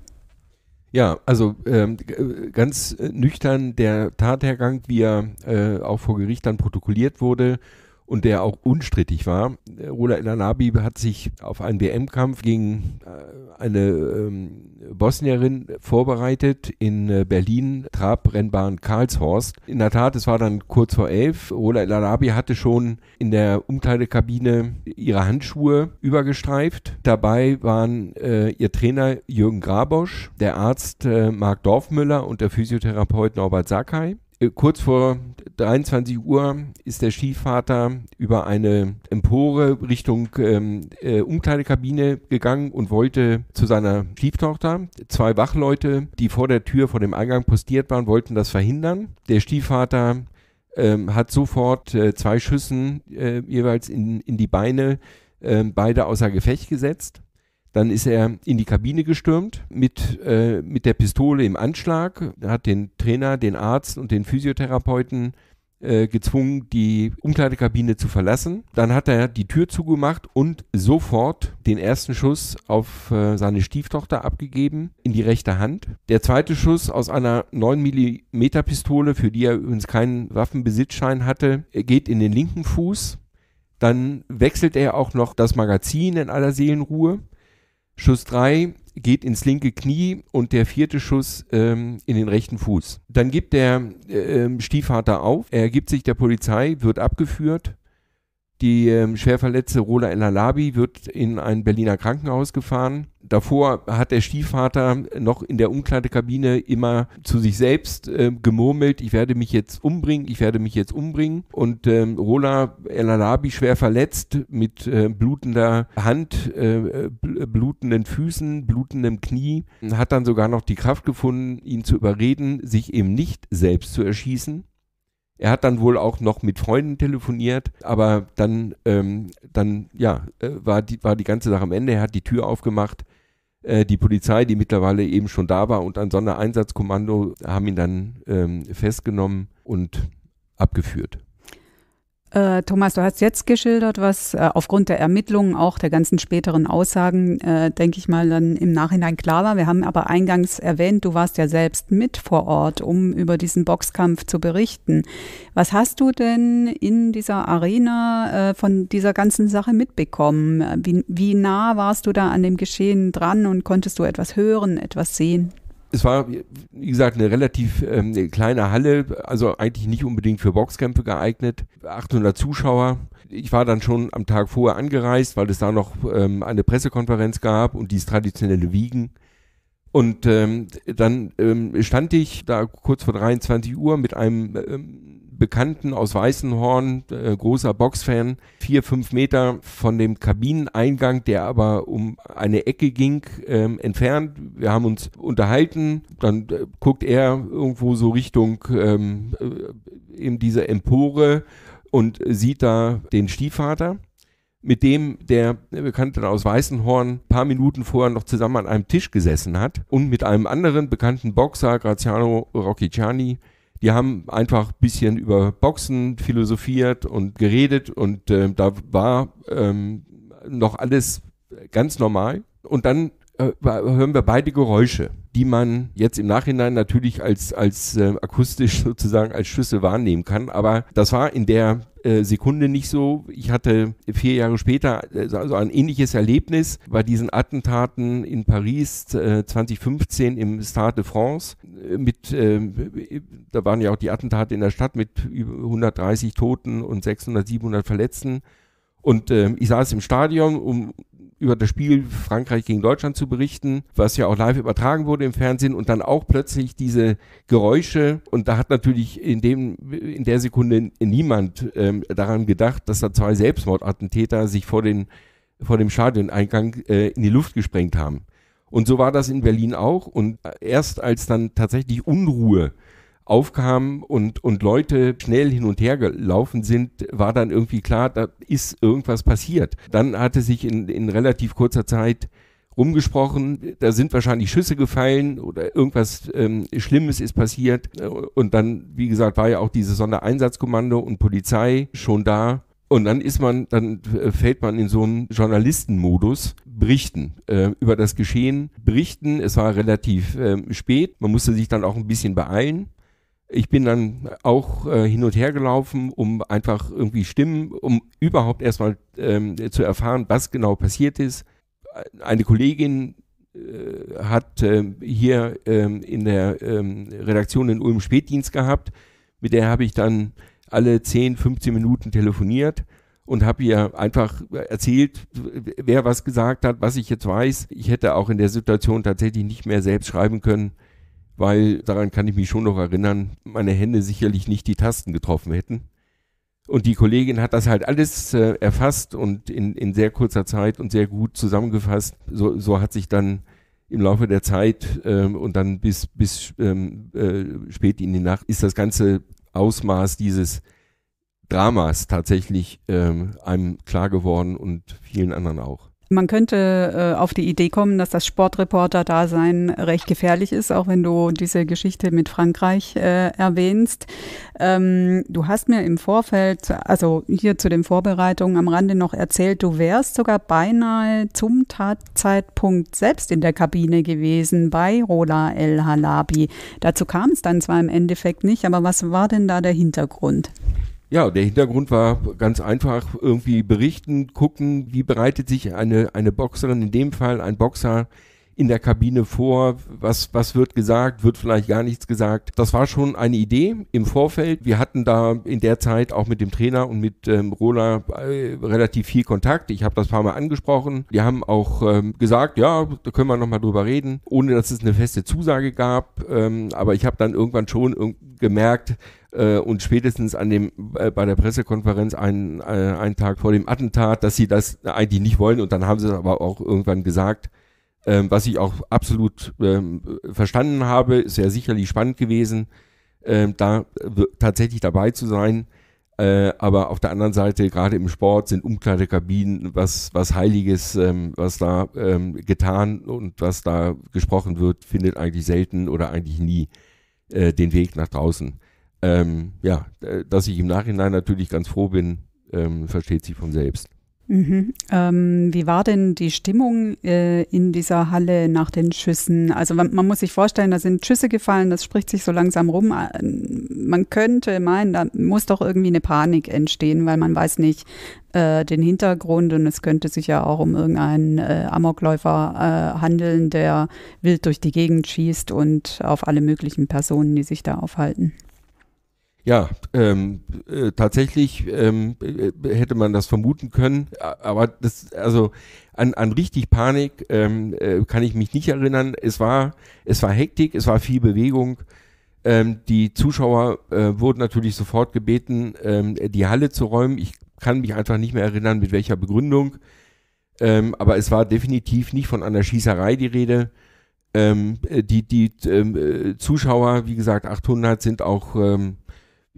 Ja, also ähm, äh, ganz äh, nüchtern der Tathergang, wie er äh, auch vor Gericht dann protokolliert wurde, und der auch unstrittig war. Äh, Rola Elanabi hat sich auf einen WM-Kampf gegen äh, eine ähm, Bosnierin vorbereitet in äh, Berlin, Trabrennbahn Karlshorst. In der Tat, es war dann kurz vor elf. Rola Elanabi hatte schon in der Umkleidekabine ihre Handschuhe übergestreift. Dabei waren äh, ihr Trainer Jürgen Grabosch, der Arzt äh, Marc Dorfmüller und der Physiotherapeut Norbert Sakai. Äh, kurz vor 23 Uhr ist der Skivater über eine Empore Richtung ähm, äh, Umkleidekabine gegangen und wollte zu seiner Stieftochter. Zwei Wachleute, die vor der Tür, vor dem Eingang postiert waren, wollten das verhindern. Der Stiefvater ähm, hat sofort äh, zwei Schüssen äh, jeweils in, in die Beine, ähm, beide außer Gefecht gesetzt. Dann ist er in die Kabine gestürmt mit, äh, mit der Pistole im Anschlag, hat den Trainer, den Arzt und den Physiotherapeuten äh, gezwungen, die Umkleidekabine zu verlassen. Dann hat er die Tür zugemacht und sofort den ersten Schuss auf äh, seine Stieftochter abgegeben, in die rechte Hand. Der zweite Schuss aus einer 9mm Pistole, für die er übrigens keinen Waffenbesitzschein hatte, geht in den linken Fuß. Dann wechselt er auch noch das Magazin in aller Seelenruhe Schuss 3 geht ins linke Knie und der vierte Schuss ähm, in den rechten Fuß. Dann gibt der äh, ähm, Stiefvater auf, er gibt sich der Polizei, wird abgeführt die ähm, schwer verletzte Rola El Alabi wird in ein Berliner Krankenhaus gefahren. Davor hat der Stiefvater noch in der Umkleidekabine immer zu sich selbst äh, gemurmelt, ich werde mich jetzt umbringen, ich werde mich jetzt umbringen. Und ähm, Rola El Alabi schwer verletzt mit äh, blutender Hand, äh, blutenden Füßen, blutendem Knie, hat dann sogar noch die Kraft gefunden, ihn zu überreden, sich eben nicht selbst zu erschießen er hat dann wohl auch noch mit Freunden telefoniert, aber dann, ähm, dann ja, äh, war, die, war die ganze Sache am Ende. Er hat die Tür aufgemacht. Äh, die Polizei, die mittlerweile eben schon da war und ein Sondereinsatzkommando, haben ihn dann ähm, festgenommen und abgeführt. Äh, Thomas, du hast jetzt geschildert, was äh, aufgrund der Ermittlungen, auch der ganzen späteren Aussagen, äh, denke ich mal, dann im Nachhinein klar war. Wir haben aber eingangs erwähnt, du warst ja selbst mit vor Ort, um über diesen Boxkampf zu berichten. Was hast du denn in dieser Arena äh, von dieser ganzen Sache mitbekommen? Wie, wie nah warst du da an dem Geschehen dran und konntest du etwas hören, etwas sehen? es war, wie gesagt, eine relativ ähm, kleine Halle, also eigentlich nicht unbedingt für Boxkämpfe geeignet. 800 Zuschauer. Ich war dann schon am Tag vorher angereist, weil es da noch ähm, eine Pressekonferenz gab und dieses traditionelle Wiegen. Und ähm, dann ähm, stand ich da kurz vor 23 Uhr mit einem ähm, Bekannten aus Weißenhorn, äh, großer Boxfan, vier, fünf Meter von dem Kabineneingang, der aber um eine Ecke ging, ähm, entfernt. Wir haben uns unterhalten, dann äh, guckt er irgendwo so Richtung ähm, äh, eben diese Empore und sieht da den Stiefvater mit dem der Bekannte aus Weißenhorn ein paar Minuten vorher noch zusammen an einem Tisch gesessen hat und mit einem anderen bekannten Boxer, Graziano Rocchiciani, wir haben einfach ein bisschen über Boxen philosophiert und geredet und äh, da war ähm, noch alles ganz normal. Und dann äh, hören wir beide Geräusche, die man jetzt im Nachhinein natürlich als, als äh, akustisch sozusagen als Schlüssel wahrnehmen kann. Aber das war in der äh, Sekunde nicht so. Ich hatte vier Jahre später äh, also ein ähnliches Erlebnis bei diesen Attentaten in Paris äh, 2015 im Stade de France. Äh, mit, ähm, da waren ja auch die Attentate in der Stadt mit über 130 Toten und 600, 700 Verletzten. Und äh, ich saß im Stadion um über das Spiel Frankreich gegen Deutschland zu berichten, was ja auch live übertragen wurde im Fernsehen und dann auch plötzlich diese Geräusche. Und da hat natürlich in, dem, in der Sekunde niemand ähm, daran gedacht, dass da zwei Selbstmordattentäter sich vor, den, vor dem Stadioneingang äh, in die Luft gesprengt haben. Und so war das in Berlin auch. Und erst als dann tatsächlich Unruhe aufkam und, und Leute schnell hin und her gelaufen sind, war dann irgendwie klar, da ist irgendwas passiert. Dann hatte sich in, in relativ kurzer Zeit rumgesprochen, da sind wahrscheinlich Schüsse gefallen oder irgendwas ähm, Schlimmes ist passiert. Und dann, wie gesagt, war ja auch dieses Sondereinsatzkommando und Polizei schon da. Und dann ist man, dann äh, fällt man in so einen Journalistenmodus, berichten äh, über das Geschehen, berichten. Es war relativ äh, spät, man musste sich dann auch ein bisschen beeilen ich bin dann auch äh, hin und her gelaufen, um einfach irgendwie Stimmen, um überhaupt erstmal ähm, zu erfahren, was genau passiert ist. Eine Kollegin äh, hat äh, hier ähm, in der ähm, Redaktion in Ulm Spätdienst gehabt. Mit der habe ich dann alle 10, 15 Minuten telefoniert und habe ihr einfach erzählt, wer was gesagt hat, was ich jetzt weiß. Ich hätte auch in der Situation tatsächlich nicht mehr selbst schreiben können weil daran kann ich mich schon noch erinnern, meine Hände sicherlich nicht die Tasten getroffen hätten. Und die Kollegin hat das halt alles äh, erfasst und in, in sehr kurzer Zeit und sehr gut zusammengefasst. So, so hat sich dann im Laufe der Zeit ähm, und dann bis, bis ähm, äh, spät in die Nacht ist das ganze Ausmaß dieses Dramas tatsächlich ähm, einem klar geworden und vielen anderen auch. Man könnte äh, auf die Idee kommen, dass das Sportreporter-Dasein recht gefährlich ist, auch wenn du diese Geschichte mit Frankreich äh, erwähnst. Ähm, du hast mir im Vorfeld, also hier zu den Vorbereitungen am Rande noch erzählt, du wärst sogar beinahe zum Tatzeitpunkt selbst in der Kabine gewesen bei Rola El Halabi. Dazu kam es dann zwar im Endeffekt nicht, aber was war denn da der Hintergrund? Ja, der Hintergrund war ganz einfach irgendwie berichten, gucken, wie bereitet sich eine, eine Boxerin, in dem Fall ein Boxer, in der Kabine vor, was, was wird gesagt, wird vielleicht gar nichts gesagt. Das war schon eine Idee im Vorfeld. Wir hatten da in der Zeit auch mit dem Trainer und mit ähm, Rola äh, relativ viel Kontakt. Ich habe das paar Mal angesprochen. Wir haben auch ähm, gesagt, ja, da können wir nochmal drüber reden, ohne dass es eine feste Zusage gab. Ähm, aber ich habe dann irgendwann schon gemerkt, äh, und spätestens an dem äh, bei der Pressekonferenz einen, äh, einen Tag vor dem Attentat, dass sie das eigentlich nicht wollen und dann haben sie es aber auch irgendwann gesagt, ähm, was ich auch absolut ähm, verstanden habe, ist ja sicherlich spannend gewesen, ähm, da äh, tatsächlich dabei zu sein. Äh, aber auf der anderen Seite, gerade im Sport, sind Umkleidekabinen was, was Heiliges, ähm, was da ähm, getan und was da gesprochen wird, findet eigentlich selten oder eigentlich nie äh, den Weg nach draußen ähm, ja, äh, dass ich im Nachhinein natürlich ganz froh bin, ähm, versteht sich von selbst. Mhm. Ähm, wie war denn die Stimmung äh, in dieser Halle nach den Schüssen? Also man, man, muss sich vorstellen, da sind Schüsse gefallen, das spricht sich so langsam rum. Äh, man könnte meinen, da muss doch irgendwie eine Panik entstehen, weil man weiß nicht äh, den Hintergrund und es könnte sich ja auch um irgendeinen äh, Amokläufer äh, handeln, der wild durch die Gegend schießt und auf alle möglichen Personen, die sich da aufhalten. Ja, ähm, äh, tatsächlich ähm, äh, äh, hätte man das vermuten können, aber das, also an, an richtig Panik ähm, äh, kann ich mich nicht erinnern. Es war, es war Hektik, es war viel Bewegung. Ähm, die Zuschauer äh, wurden natürlich sofort gebeten, ähm, die Halle zu räumen. Ich kann mich einfach nicht mehr erinnern, mit welcher Begründung. Ähm, aber es war definitiv nicht von einer Schießerei die Rede. Ähm, äh, die die ähm, Zuschauer, wie gesagt, 800 sind auch ähm,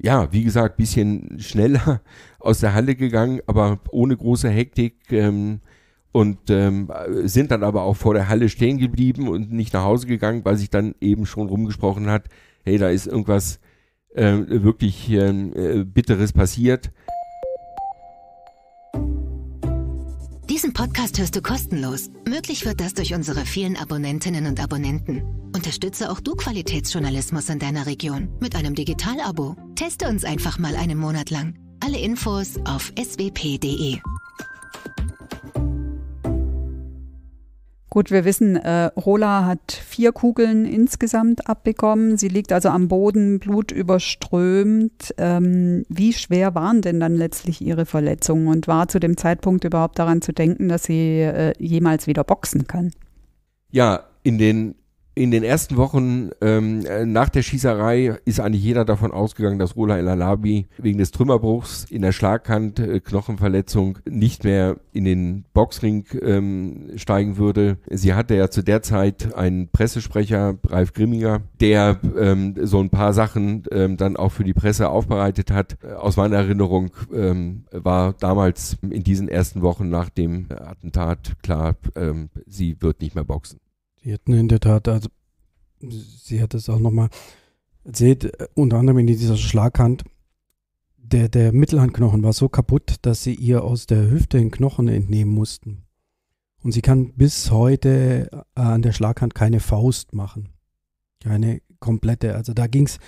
ja, wie gesagt, bisschen schneller aus der Halle gegangen, aber ohne große Hektik ähm, und ähm, sind dann aber auch vor der Halle stehen geblieben und nicht nach Hause gegangen, weil sich dann eben schon rumgesprochen hat, hey, da ist irgendwas äh, wirklich ähm, äh, Bitteres passiert Diesen Podcast hörst du kostenlos. Möglich wird das durch unsere vielen Abonnentinnen und Abonnenten. Unterstütze auch du Qualitätsjournalismus in deiner Region mit einem Digitalabo. Teste uns einfach mal einen Monat lang. Alle Infos auf swp.de. Gut, wir wissen, äh, Rola hat vier Kugeln insgesamt abbekommen. Sie liegt also am Boden, blutüberströmt. Ähm, wie schwer waren denn dann letztlich ihre Verletzungen und war zu dem Zeitpunkt überhaupt daran zu denken, dass sie äh, jemals wieder boxen kann? Ja, in den in den ersten Wochen ähm, äh, nach der Schießerei ist eigentlich jeder davon ausgegangen, dass Rola El Alabi wegen des Trümmerbruchs in der Schlaghand, äh, Knochenverletzung, nicht mehr in den Boxring ähm, steigen würde. Sie hatte ja zu der Zeit einen Pressesprecher, Ralf Grimminger, der ähm, so ein paar Sachen ähm, dann auch für die Presse aufbereitet hat. Äh, aus meiner Erinnerung ähm, war damals in diesen ersten Wochen nach dem Attentat klar, ähm, sie wird nicht mehr boxen hatten in der Tat, also sie hat es auch nochmal erzählt, äh, unter anderem in dieser Schlaghand, der, der Mittelhandknochen war so kaputt, dass sie ihr aus der Hüfte den Knochen entnehmen mussten. Und sie kann bis heute äh, an der Schlaghand keine Faust machen. Keine komplette. Also da ging es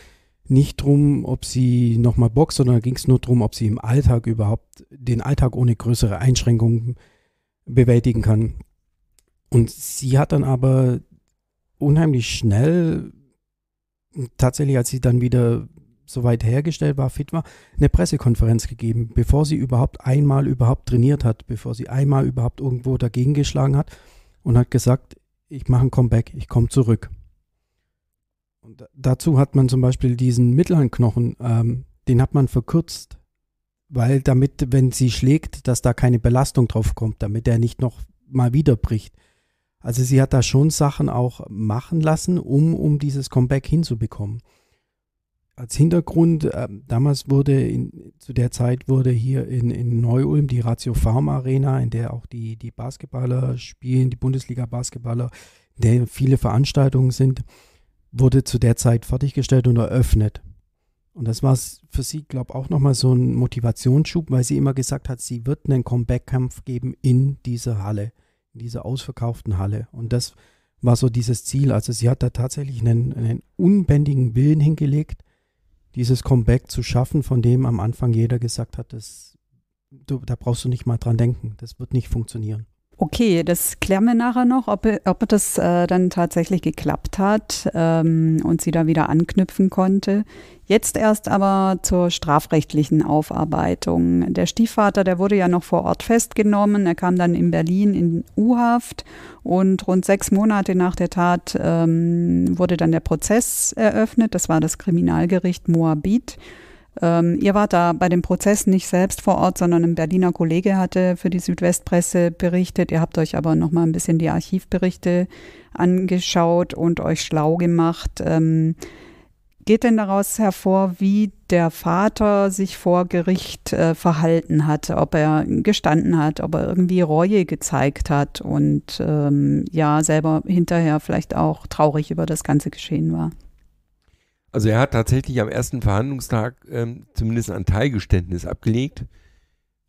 nicht drum, ob sie nochmal boxt, sondern da ging es nur darum, ob sie im Alltag überhaupt den Alltag ohne größere Einschränkungen bewältigen kann. Und sie hat dann aber unheimlich schnell, tatsächlich als sie dann wieder soweit hergestellt war, fit war, eine Pressekonferenz gegeben, bevor sie überhaupt einmal überhaupt trainiert hat, bevor sie einmal überhaupt irgendwo dagegen geschlagen hat und hat gesagt, ich mache ein Comeback, ich komme zurück. Und dazu hat man zum Beispiel diesen mittleren Knochen, ähm, den hat man verkürzt, weil damit, wenn sie schlägt, dass da keine Belastung drauf kommt, damit er nicht noch mal wieder bricht. Also sie hat da schon Sachen auch machen lassen, um, um dieses Comeback hinzubekommen. Als Hintergrund, äh, damals wurde, in, zu der Zeit wurde hier in, in Neu-Ulm die Ratio Farm Arena, in der auch die, die Basketballer spielen, die Bundesliga-Basketballer, in der viele Veranstaltungen sind, wurde zu der Zeit fertiggestellt und eröffnet. Und das war für sie, glaube ich, auch nochmal so ein Motivationsschub, weil sie immer gesagt hat, sie wird einen Comeback-Kampf geben in dieser Halle in dieser ausverkauften Halle. Und das war so dieses Ziel. Also sie hat da tatsächlich einen, einen unbändigen Willen hingelegt, dieses Comeback zu schaffen, von dem am Anfang jeder gesagt hat, das, du, da brauchst du nicht mal dran denken, das wird nicht funktionieren. Okay, das klären wir nachher noch, ob, ob das äh, dann tatsächlich geklappt hat ähm, und sie da wieder anknüpfen konnte. Jetzt erst aber zur strafrechtlichen Aufarbeitung. Der Stiefvater, der wurde ja noch vor Ort festgenommen. Er kam dann in Berlin in U-Haft und rund sechs Monate nach der Tat ähm, wurde dann der Prozess eröffnet. Das war das Kriminalgericht Moabit. Ähm, ihr wart da bei dem Prozess nicht selbst vor Ort, sondern ein Berliner Kollege hatte für die Südwestpresse berichtet. Ihr habt euch aber noch mal ein bisschen die Archivberichte angeschaut und euch schlau gemacht. Ähm, geht denn daraus hervor, wie der Vater sich vor Gericht äh, verhalten hat, ob er gestanden hat, ob er irgendwie Reue gezeigt hat und ähm, ja selber hinterher vielleicht auch traurig über das ganze Geschehen war? Also er hat tatsächlich am ersten Verhandlungstag ähm, zumindest ein Teilgeständnis abgelegt.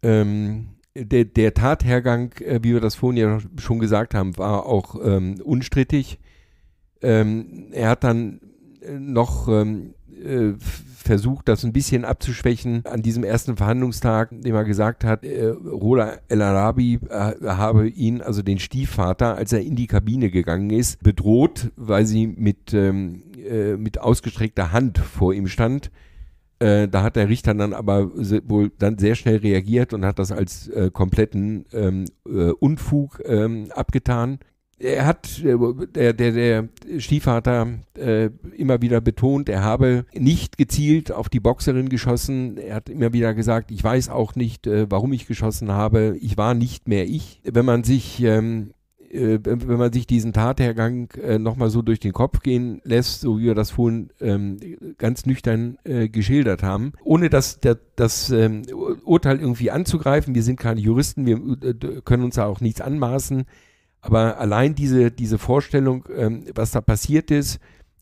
Ähm, der, der, Tathergang, äh, wie wir das vorhin ja schon gesagt haben, war auch ähm, unstrittig. Ähm, er hat dann äh, noch ähm, äh, versucht, das ein bisschen abzuschwächen an diesem ersten Verhandlungstag, dem er gesagt hat, äh, Rola El Arabi äh, habe ihn, also den Stiefvater, als er in die Kabine gegangen ist, bedroht, weil sie mit, ähm, äh, mit ausgestreckter Hand vor ihm stand. Äh, da hat der Richter dann aber wohl dann sehr schnell reagiert und hat das als äh, kompletten ähm, äh, Unfug ähm, abgetan er hat, äh, der, der, der Stiefvater äh, immer wieder betont, er habe nicht gezielt auf die Boxerin geschossen. Er hat immer wieder gesagt, ich weiß auch nicht, äh, warum ich geschossen habe. Ich war nicht mehr ich. Wenn man sich ähm, äh, wenn man sich diesen Tathergang äh, nochmal so durch den Kopf gehen lässt, so wie wir das vorhin ähm, ganz nüchtern äh, geschildert haben, ohne das, das, das ähm, Urteil irgendwie anzugreifen, wir sind keine Juristen, wir äh, können uns da auch nichts anmaßen, aber allein diese, diese Vorstellung, ähm, was da passiert ist,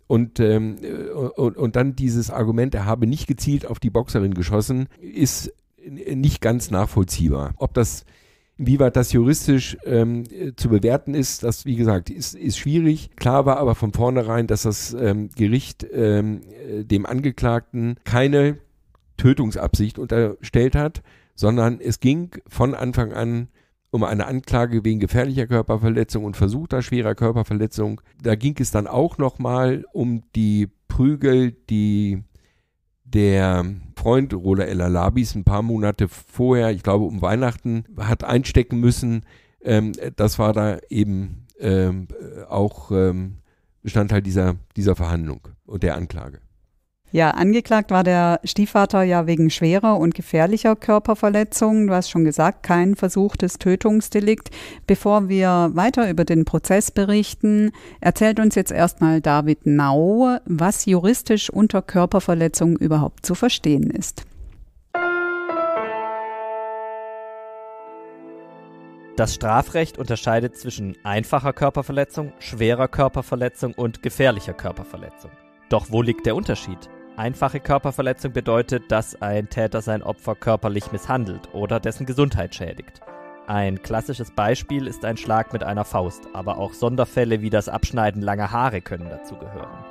und, ähm, äh, und, und dann dieses Argument, er habe nicht gezielt auf die Boxerin geschossen, ist nicht ganz nachvollziehbar. Ob das, inwieweit das juristisch ähm, äh, zu bewerten ist, das, wie gesagt, ist, ist schwierig. Klar war aber von vornherein, dass das ähm, Gericht ähm, äh, dem Angeklagten keine Tötungsabsicht unterstellt hat, sondern es ging von Anfang an um eine Anklage wegen gefährlicher Körperverletzung und versuchter schwerer Körperverletzung. Da ging es dann auch nochmal um die Prügel, die der Freund Rola El Alabis ein paar Monate vorher, ich glaube um Weihnachten, hat einstecken müssen. Ähm, das war da eben ähm, auch ähm, Bestandteil dieser, dieser Verhandlung und der Anklage. Ja, angeklagt war der Stiefvater ja wegen schwerer und gefährlicher Körperverletzung. Du hast schon gesagt, kein versuchtes Tötungsdelikt. Bevor wir weiter über den Prozess berichten, erzählt uns jetzt erstmal David Nau, was juristisch unter Körperverletzung überhaupt zu verstehen ist. Das Strafrecht unterscheidet zwischen einfacher Körperverletzung, schwerer Körperverletzung und gefährlicher Körperverletzung. Doch wo liegt der Unterschied? Einfache Körperverletzung bedeutet, dass ein Täter sein Opfer körperlich misshandelt oder dessen Gesundheit schädigt. Ein klassisches Beispiel ist ein Schlag mit einer Faust, aber auch Sonderfälle wie das Abschneiden langer Haare können dazu gehören.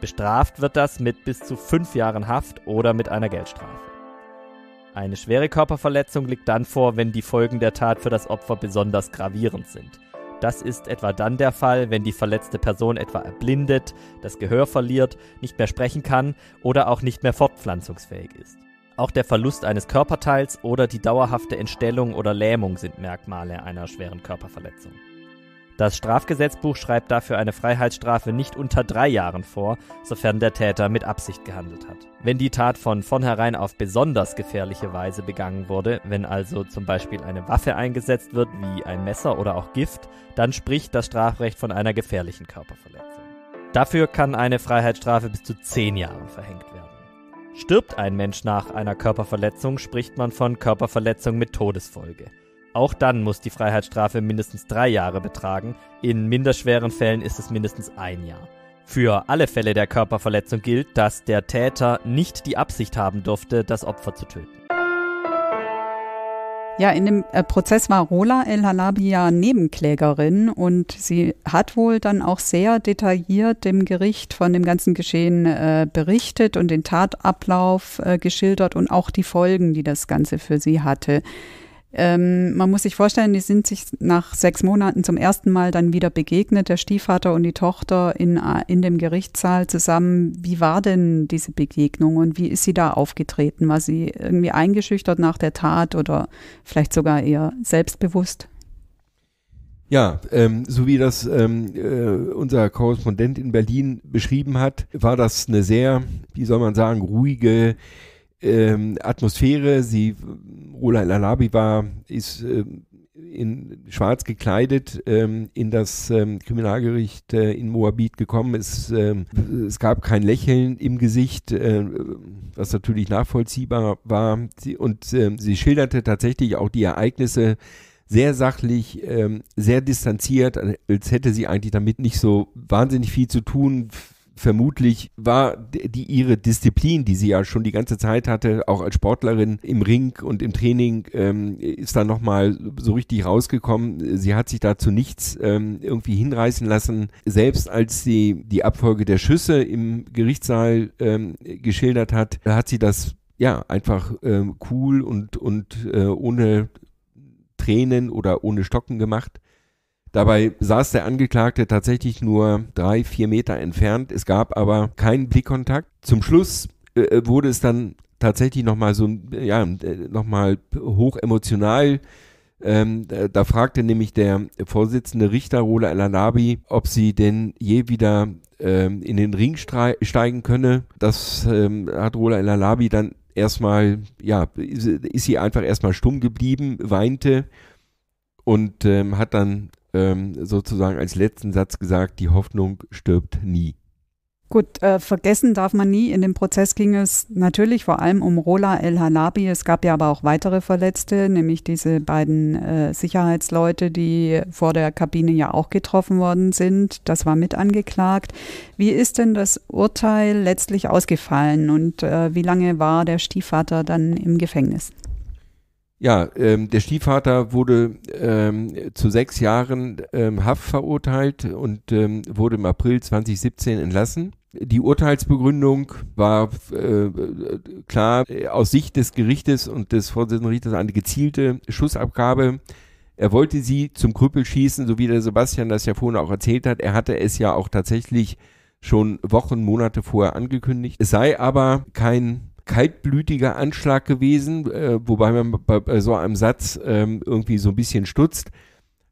Bestraft wird das mit bis zu fünf Jahren Haft oder mit einer Geldstrafe. Eine schwere Körperverletzung liegt dann vor, wenn die Folgen der Tat für das Opfer besonders gravierend sind. Das ist etwa dann der Fall, wenn die verletzte Person etwa erblindet, das Gehör verliert, nicht mehr sprechen kann oder auch nicht mehr fortpflanzungsfähig ist. Auch der Verlust eines Körperteils oder die dauerhafte Entstellung oder Lähmung sind Merkmale einer schweren Körperverletzung. Das Strafgesetzbuch schreibt dafür eine Freiheitsstrafe nicht unter drei Jahren vor, sofern der Täter mit Absicht gehandelt hat. Wenn die Tat von vornherein auf besonders gefährliche Weise begangen wurde, wenn also zum Beispiel eine Waffe eingesetzt wird, wie ein Messer oder auch Gift, dann spricht das Strafrecht von einer gefährlichen Körperverletzung. Dafür kann eine Freiheitsstrafe bis zu zehn Jahren verhängt werden. Stirbt ein Mensch nach einer Körperverletzung, spricht man von Körperverletzung mit Todesfolge. Auch dann muss die Freiheitsstrafe mindestens drei Jahre betragen, in minderschweren Fällen ist es mindestens ein Jahr. Für alle Fälle der Körperverletzung gilt, dass der Täter nicht die Absicht haben durfte, das Opfer zu töten. Ja, in dem äh, Prozess war Rola El Halabi ja Nebenklägerin und sie hat wohl dann auch sehr detailliert dem Gericht von dem ganzen Geschehen äh, berichtet und den Tatablauf äh, geschildert und auch die Folgen, die das Ganze für sie hatte. Ähm, man muss sich vorstellen, die sind sich nach sechs Monaten zum ersten Mal dann wieder begegnet, der Stiefvater und die Tochter in, äh, in dem Gerichtssaal zusammen. Wie war denn diese Begegnung und wie ist sie da aufgetreten? War sie irgendwie eingeschüchtert nach der Tat oder vielleicht sogar eher selbstbewusst? Ja, ähm, so wie das ähm, äh, unser Korrespondent in Berlin beschrieben hat, war das eine sehr, wie soll man sagen, ruhige ähm, Atmosphäre. Sie, Ola El Alabi war, ist ähm, in schwarz gekleidet ähm, in das ähm, Kriminalgericht äh, in Moabit gekommen ist. Ähm, es gab kein Lächeln im Gesicht, äh, was natürlich nachvollziehbar war. Sie, und äh, sie schilderte tatsächlich auch die Ereignisse sehr sachlich, ähm, sehr distanziert, als hätte sie eigentlich damit nicht so wahnsinnig viel zu tun vermutlich war die ihre Disziplin, die sie ja schon die ganze Zeit hatte, auch als Sportlerin im Ring und im Training, ähm, ist da nochmal so richtig rausgekommen. Sie hat sich dazu nichts ähm, irgendwie hinreißen lassen. Selbst als sie die Abfolge der Schüsse im Gerichtssaal ähm, geschildert hat, hat sie das ja einfach ähm, cool und, und äh, ohne Tränen oder ohne Stocken gemacht. Dabei saß der Angeklagte tatsächlich nur drei, vier Meter entfernt. Es gab aber keinen Blickkontakt. Zum Schluss äh, äh wurde es dann tatsächlich nochmal so, ja, äh, nochmal hoch emotional. Ähm, da fragte nämlich der Vorsitzende Richter Rola Elanabi, ob sie denn je wieder ähm, in den Ring steigen könne. Das ähm, hat Rola Elanabi dann erstmal, ja, ist sie einfach erstmal stumm geblieben, weinte und ähm, hat dann ähm, sozusagen als letzten Satz gesagt, die Hoffnung stirbt nie. Gut, äh, vergessen darf man nie, in dem Prozess ging es natürlich vor allem um Rola El Halabi. Es gab ja aber auch weitere Verletzte, nämlich diese beiden äh, Sicherheitsleute, die vor der Kabine ja auch getroffen worden sind. Das war mit angeklagt. Wie ist denn das Urteil letztlich ausgefallen und äh, wie lange war der Stiefvater dann im Gefängnis? Ja, ähm, der Stiefvater wurde ähm, zu sechs Jahren ähm, Haft verurteilt und ähm, wurde im April 2017 entlassen. Die Urteilsbegründung war äh, klar äh, aus Sicht des Gerichtes und des Vorsitzenden Richters eine gezielte Schussabgabe. Er wollte sie zum Krüppel schießen, so wie der Sebastian das ja vorhin auch erzählt hat. Er hatte es ja auch tatsächlich schon Wochen, Monate vorher angekündigt. Es sei aber kein kaltblütiger Anschlag gewesen, äh, wobei man bei, bei, so einem Satz ähm, irgendwie so ein bisschen stutzt.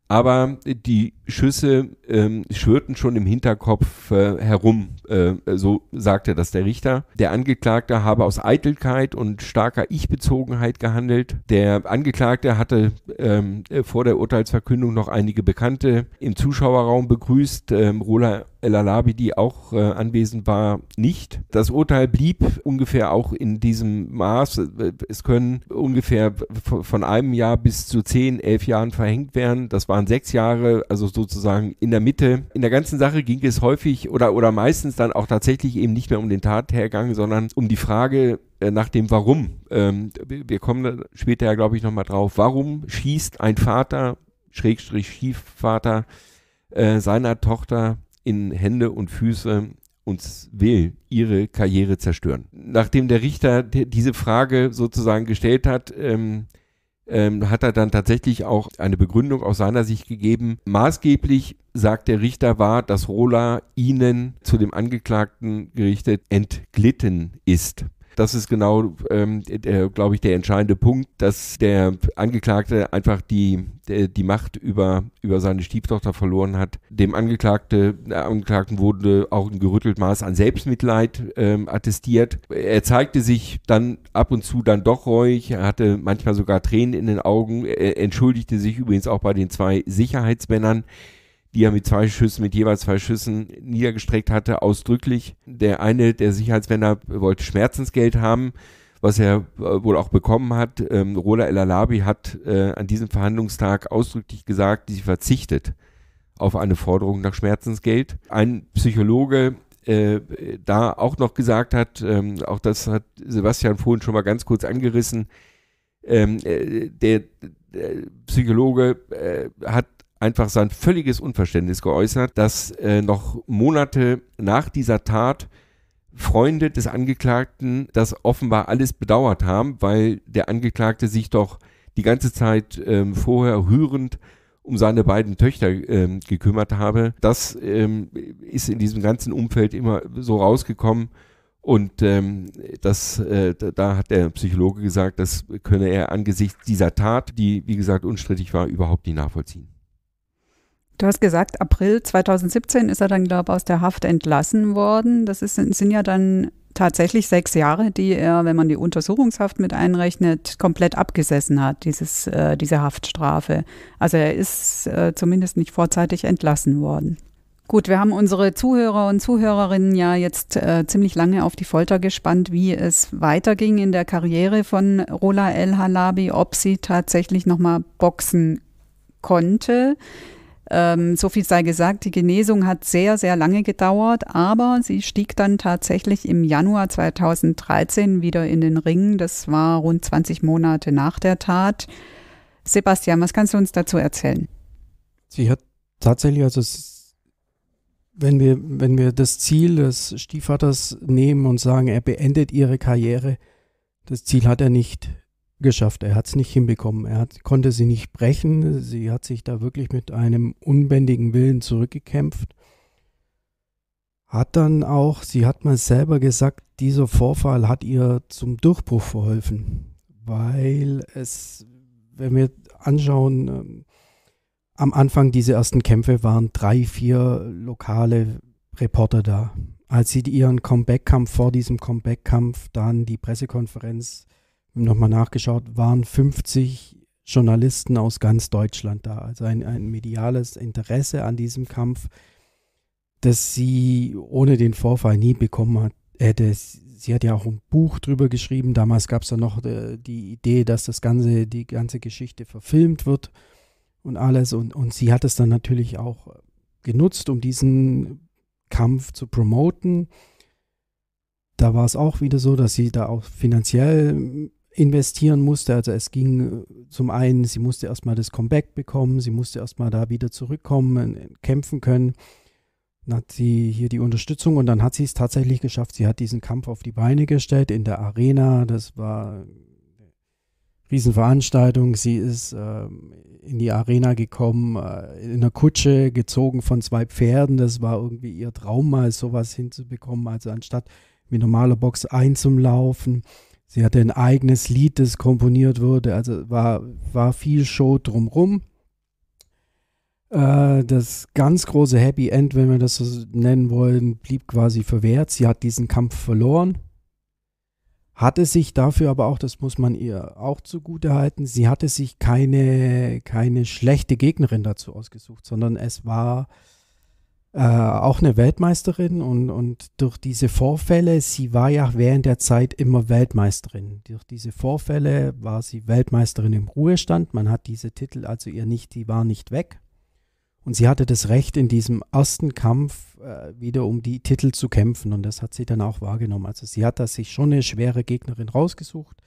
Aber die Schüsse ähm, schwirrten schon im Hinterkopf äh, herum. Äh, so sagte das der Richter. Der Angeklagte habe aus Eitelkeit und starker Ich-Bezogenheit gehandelt. Der Angeklagte hatte ähm, äh, vor der Urteilsverkündung noch einige Bekannte im Zuschauerraum begrüßt. Ähm, Rola El-Alabi, die auch äh, anwesend war, nicht. Das Urteil blieb ungefähr auch in diesem Maß. Es können ungefähr von einem Jahr bis zu zehn, elf Jahren verhängt werden. Das waren sechs Jahre, also sozusagen in der Mitte. In der ganzen Sache ging es häufig oder, oder meistens dann auch tatsächlich eben nicht mehr um den Tathergang, sondern um die Frage äh, nach dem Warum. Ähm, wir kommen später ja, glaube ich, nochmal drauf. Warum schießt ein Vater, Schrägstrich Schiefvater, äh, seiner Tochter in Hände und Füße und will ihre Karriere zerstören. Nachdem der Richter diese Frage sozusagen gestellt hat, ähm, ähm, hat er dann tatsächlich auch eine Begründung aus seiner Sicht gegeben. Maßgeblich, sagt der Richter, war, dass Rola ihnen zu dem Angeklagten gerichtet entglitten ist das ist genau, ähm, glaube ich, der entscheidende Punkt, dass der Angeklagte einfach die, äh, die Macht über, über seine Stieftochter verloren hat. Dem Angeklagte, der Angeklagten wurde auch ein gerüttelt Maß an Selbstmitleid ähm, attestiert. Er zeigte sich dann ab und zu dann doch reuig, er hatte manchmal sogar Tränen in den Augen, er entschuldigte sich übrigens auch bei den zwei Sicherheitsmännern die er mit zwei Schüssen, mit jeweils zwei Schüssen niedergestreckt hatte, ausdrücklich. Der eine, der Sicherheitswender, wollte Schmerzensgeld haben, was er äh, wohl auch bekommen hat. Ähm, Rola El Alabi hat äh, an diesem Verhandlungstag ausdrücklich gesagt, sie verzichtet auf eine Forderung nach Schmerzensgeld. Ein Psychologe äh, da auch noch gesagt hat, ähm, auch das hat Sebastian vorhin schon mal ganz kurz angerissen, ähm, äh, der, der, Psychologe äh, hat einfach sein völliges Unverständnis geäußert, dass äh, noch Monate nach dieser Tat Freunde des Angeklagten das offenbar alles bedauert haben, weil der Angeklagte sich doch die ganze Zeit ähm, vorher rührend um seine beiden Töchter ähm, gekümmert habe. Das ähm, ist in diesem ganzen Umfeld immer so rausgekommen. Und ähm, das, äh, da hat der Psychologe gesagt, das könne er angesichts dieser Tat, die wie gesagt unstrittig war, überhaupt nicht nachvollziehen. Du hast gesagt, April 2017 ist er dann, glaube ich, aus der Haft entlassen worden. Das ist, sind ja dann tatsächlich sechs Jahre, die er, wenn man die Untersuchungshaft mit einrechnet, komplett abgesessen hat, dieses, äh, diese Haftstrafe. Also er ist äh, zumindest nicht vorzeitig entlassen worden. Gut, wir haben unsere Zuhörer und Zuhörerinnen ja jetzt äh, ziemlich lange auf die Folter gespannt, wie es weiterging in der Karriere von Rola El Halabi, ob sie tatsächlich nochmal boxen konnte. Ähm, so viel sei gesagt, die Genesung hat sehr, sehr lange gedauert, aber sie stieg dann tatsächlich im Januar 2013 wieder in den Ring. Das war rund 20 Monate nach der Tat. Sebastian, was kannst du uns dazu erzählen? Sie hat tatsächlich, also wenn wir, wenn wir das Ziel des Stiefvaters nehmen und sagen, er beendet ihre Karriere, das Ziel hat er nicht geschafft. Er hat es nicht hinbekommen. Er hat, konnte sie nicht brechen. Sie hat sich da wirklich mit einem unbändigen Willen zurückgekämpft. Hat dann auch, sie hat mal selber gesagt, dieser Vorfall hat ihr zum Durchbruch verholfen, weil es, wenn wir anschauen, ähm, am Anfang dieser ersten Kämpfe waren drei, vier lokale Reporter da. Als sie ihren Comeback-Kampf vor diesem Comeback-Kampf dann die Pressekonferenz nochmal nachgeschaut, waren 50 Journalisten aus ganz Deutschland da. Also ein, ein mediales Interesse an diesem Kampf, das sie ohne den Vorfall nie bekommen hat, hätte. Äh, sie hat ja auch ein Buch drüber geschrieben. Damals gab es ja noch äh, die Idee, dass das ganze, die ganze Geschichte verfilmt wird und alles. Und, und sie hat es dann natürlich auch genutzt, um diesen Kampf zu promoten. Da war es auch wieder so, dass sie da auch finanziell investieren musste. Also es ging äh, zum einen, sie musste erstmal das Comeback bekommen, sie musste erstmal da wieder zurückkommen, kämpfen können. Dann hat sie hier die Unterstützung und dann hat sie es tatsächlich geschafft. Sie hat diesen Kampf auf die Beine gestellt in der Arena. Das war eine Riesenveranstaltung. Sie ist ähm, in die Arena gekommen, äh, in einer Kutsche gezogen von zwei Pferden. Das war irgendwie ihr Traum, mal sowas hinzubekommen. Also anstatt wie normaler Box einzulaufen, Sie hatte ein eigenes Lied, das komponiert wurde. Also war, war viel Show drumrum. Äh, das ganz große Happy End, wenn wir das so nennen wollen, blieb quasi verwehrt. Sie hat diesen Kampf verloren. Hatte sich dafür aber auch, das muss man ihr auch zugutehalten, sie hatte sich keine, keine schlechte Gegnerin dazu ausgesucht, sondern es war äh, auch eine Weltmeisterin und, und durch diese Vorfälle, sie war ja während der Zeit immer Weltmeisterin. Durch diese Vorfälle war sie Weltmeisterin im Ruhestand. Man hat diese Titel also ihr nicht, die war nicht weg. Und sie hatte das Recht, in diesem ersten Kampf äh, wieder um die Titel zu kämpfen. Und das hat sie dann auch wahrgenommen. Also sie hat da sich schon eine schwere Gegnerin rausgesucht,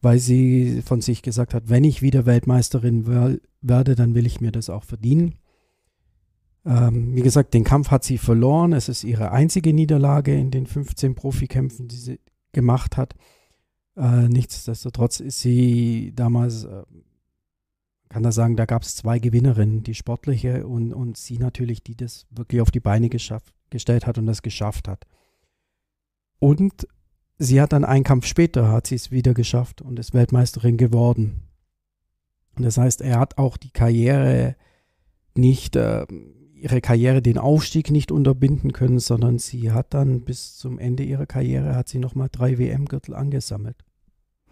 weil sie von sich gesagt hat, wenn ich wieder Weltmeisterin werde, dann will ich mir das auch verdienen. Ähm, wie gesagt, den Kampf hat sie verloren. Es ist ihre einzige Niederlage in den 15 Profikämpfen, die sie gemacht hat. Äh, nichtsdestotrotz ist sie damals, äh, kann da sagen, da gab es zwei Gewinnerinnen, die sportliche und, und sie natürlich, die das wirklich auf die Beine geschafft, gestellt hat und das geschafft hat. Und sie hat dann einen Kampf später, hat sie es wieder geschafft und ist Weltmeisterin geworden. Und das heißt, er hat auch die Karriere nicht äh, ihre Karriere den Aufstieg nicht unterbinden können, sondern sie hat dann bis zum Ende ihrer Karriere hat sie nochmal drei WM-Gürtel angesammelt.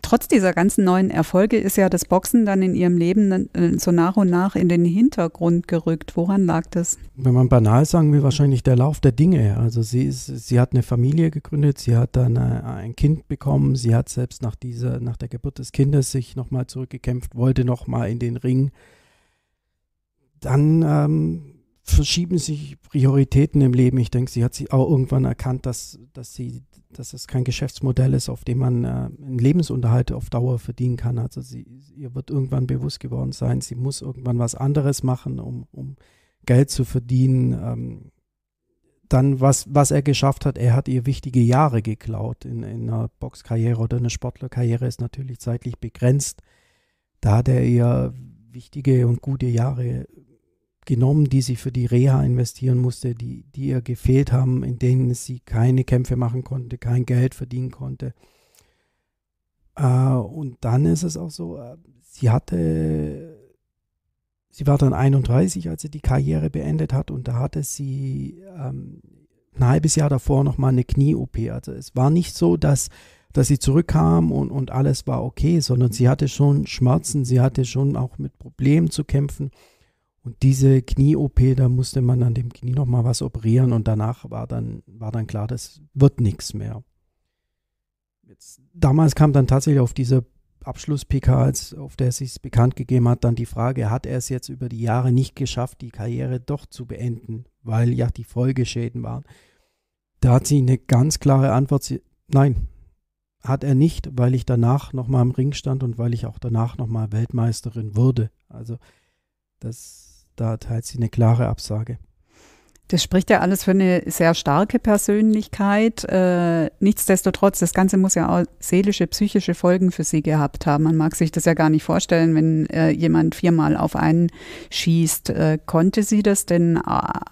Trotz dieser ganzen neuen Erfolge ist ja das Boxen dann in ihrem Leben äh, so nach und nach in den Hintergrund gerückt. Woran lag das? Wenn man banal sagen will, wahrscheinlich der Lauf der Dinge. Also sie ist, sie hat eine Familie gegründet, sie hat dann äh, ein Kind bekommen, sie hat selbst nach dieser, nach der Geburt des Kindes sich nochmal zurückgekämpft, wollte nochmal in den Ring. Dann ähm, verschieben sich Prioritäten im Leben. Ich denke, sie hat sich auch irgendwann erkannt, dass, dass sie, dass es kein Geschäftsmodell ist, auf dem man äh, einen Lebensunterhalt auf Dauer verdienen kann. Also sie, ihr wird irgendwann bewusst geworden sein, sie muss irgendwann was anderes machen, um, um Geld zu verdienen. Ähm, dann, was, was er geschafft hat, er hat ihr wichtige Jahre geklaut. In, in einer Boxkarriere oder einer Sportlerkarriere ist natürlich zeitlich begrenzt. Da hat er ihr wichtige und gute Jahre genommen, die sie für die Reha investieren musste, die, die ihr gefehlt haben, in denen sie keine Kämpfe machen konnte, kein Geld verdienen konnte. Äh, und dann ist es auch so, äh, sie hatte, sie war dann 31, als sie die Karriere beendet hat und da hatte sie ähm, ein halbes Jahr davor nochmal eine Knie-OP. Also es war nicht so, dass, dass sie zurückkam und, und alles war okay, sondern sie hatte schon Schmerzen, sie hatte schon auch mit Problemen zu kämpfen. Und diese Knie-OP, da musste man an dem Knie nochmal was operieren und danach war dann, war dann klar, das wird nichts mehr. Jetzt, damals kam dann tatsächlich auf diese Abschluss-PK, auf der es sich bekannt gegeben hat, dann die Frage, hat er es jetzt über die Jahre nicht geschafft, die Karriere doch zu beenden, weil ja die Folgeschäden waren. Da hat sie eine ganz klare Antwort, sie, nein, hat er nicht, weil ich danach nochmal im Ring stand und weil ich auch danach nochmal Weltmeisterin wurde. Also das da teilt sie eine klare Absage. Das spricht ja alles für eine sehr starke Persönlichkeit. Äh, nichtsdestotrotz, das Ganze muss ja auch seelische, psychische Folgen für sie gehabt haben. Man mag sich das ja gar nicht vorstellen, wenn äh, jemand viermal auf einen schießt. Äh, konnte sie das denn äh,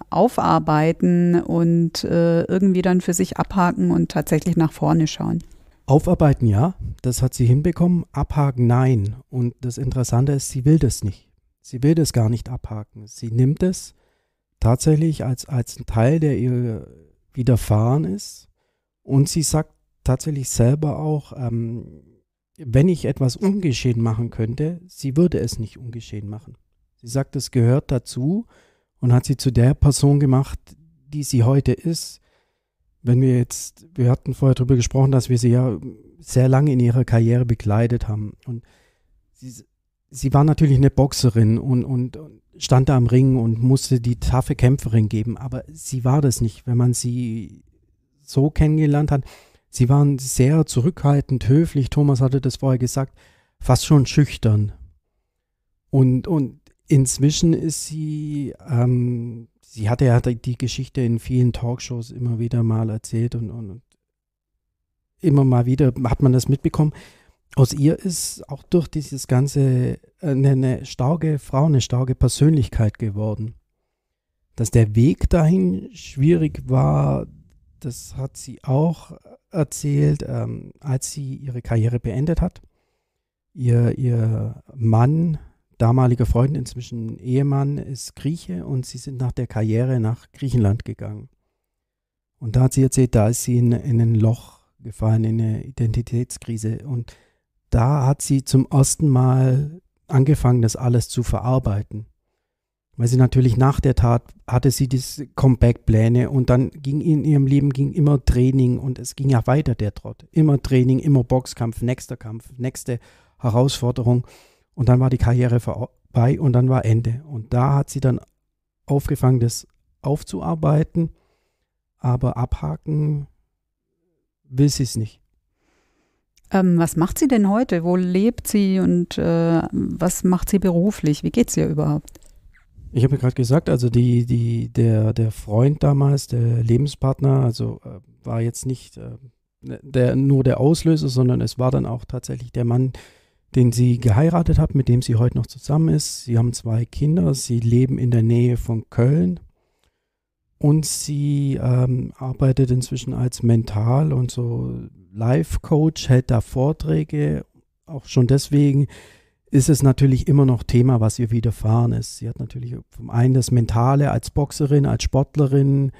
aufarbeiten und äh, irgendwie dann für sich abhaken und tatsächlich nach vorne schauen? Aufarbeiten ja, das hat sie hinbekommen. Abhaken nein. Und das Interessante ist, sie will das nicht. Sie will das gar nicht abhaken. Sie nimmt es tatsächlich als, als ein Teil, der ihr widerfahren ist. Und sie sagt tatsächlich selber auch, ähm, wenn ich etwas ungeschehen machen könnte, sie würde es nicht ungeschehen machen. Sie sagt, es gehört dazu und hat sie zu der Person gemacht, die sie heute ist. Wenn wir jetzt, wir hatten vorher darüber gesprochen, dass wir sie ja sehr lange in ihrer Karriere begleitet haben. Und sie, sie war natürlich eine Boxerin und, und, stand da am Ring und musste die taffe Kämpferin geben, aber sie war das nicht, wenn man sie so kennengelernt hat. Sie waren sehr zurückhaltend, höflich, Thomas hatte das vorher gesagt, fast schon schüchtern. Und, und inzwischen ist sie, ähm, sie hatte ja die Geschichte in vielen Talkshows immer wieder mal erzählt und, und immer mal wieder hat man das mitbekommen aus ihr ist auch durch dieses Ganze äh, eine, eine starke Frau, eine starke Persönlichkeit geworden. Dass der Weg dahin schwierig war, das hat sie auch erzählt, ähm, als sie ihre Karriere beendet hat. Ihr, ihr Mann, damaliger Freund, inzwischen Ehemann, ist Grieche und sie sind nach der Karriere nach Griechenland gegangen. Und da hat sie erzählt, da ist sie in, in ein Loch gefallen, in eine Identitätskrise. Und da hat sie zum ersten Mal angefangen, das alles zu verarbeiten. Weil sie natürlich nach der Tat hatte sie diese Comeback-Pläne und dann ging in ihrem Leben ging immer Training und es ging ja weiter der Trott. Immer Training, immer Boxkampf, nächster Kampf, nächste Herausforderung. Und dann war die Karriere vorbei und dann war Ende. Und da hat sie dann aufgefangen, das aufzuarbeiten, aber abhaken will sie es nicht. Ähm, was macht sie denn heute? Wo lebt sie und äh, was macht sie beruflich? Wie geht es ihr überhaupt? Ich habe ja gerade gesagt, also die, die, der, der Freund damals, der Lebenspartner, also äh, war jetzt nicht äh, ne, der, nur der Auslöser, sondern es war dann auch tatsächlich der Mann, den sie geheiratet hat, mit dem sie heute noch zusammen ist. Sie haben zwei Kinder, sie leben in der Nähe von Köln, und sie ähm, arbeitet inzwischen als Mental- und so Life-Coach, hält da Vorträge. Auch schon deswegen ist es natürlich immer noch Thema, was ihr widerfahren ist. Sie hat natürlich vom einen das Mentale als Boxerin, als Sportlerin,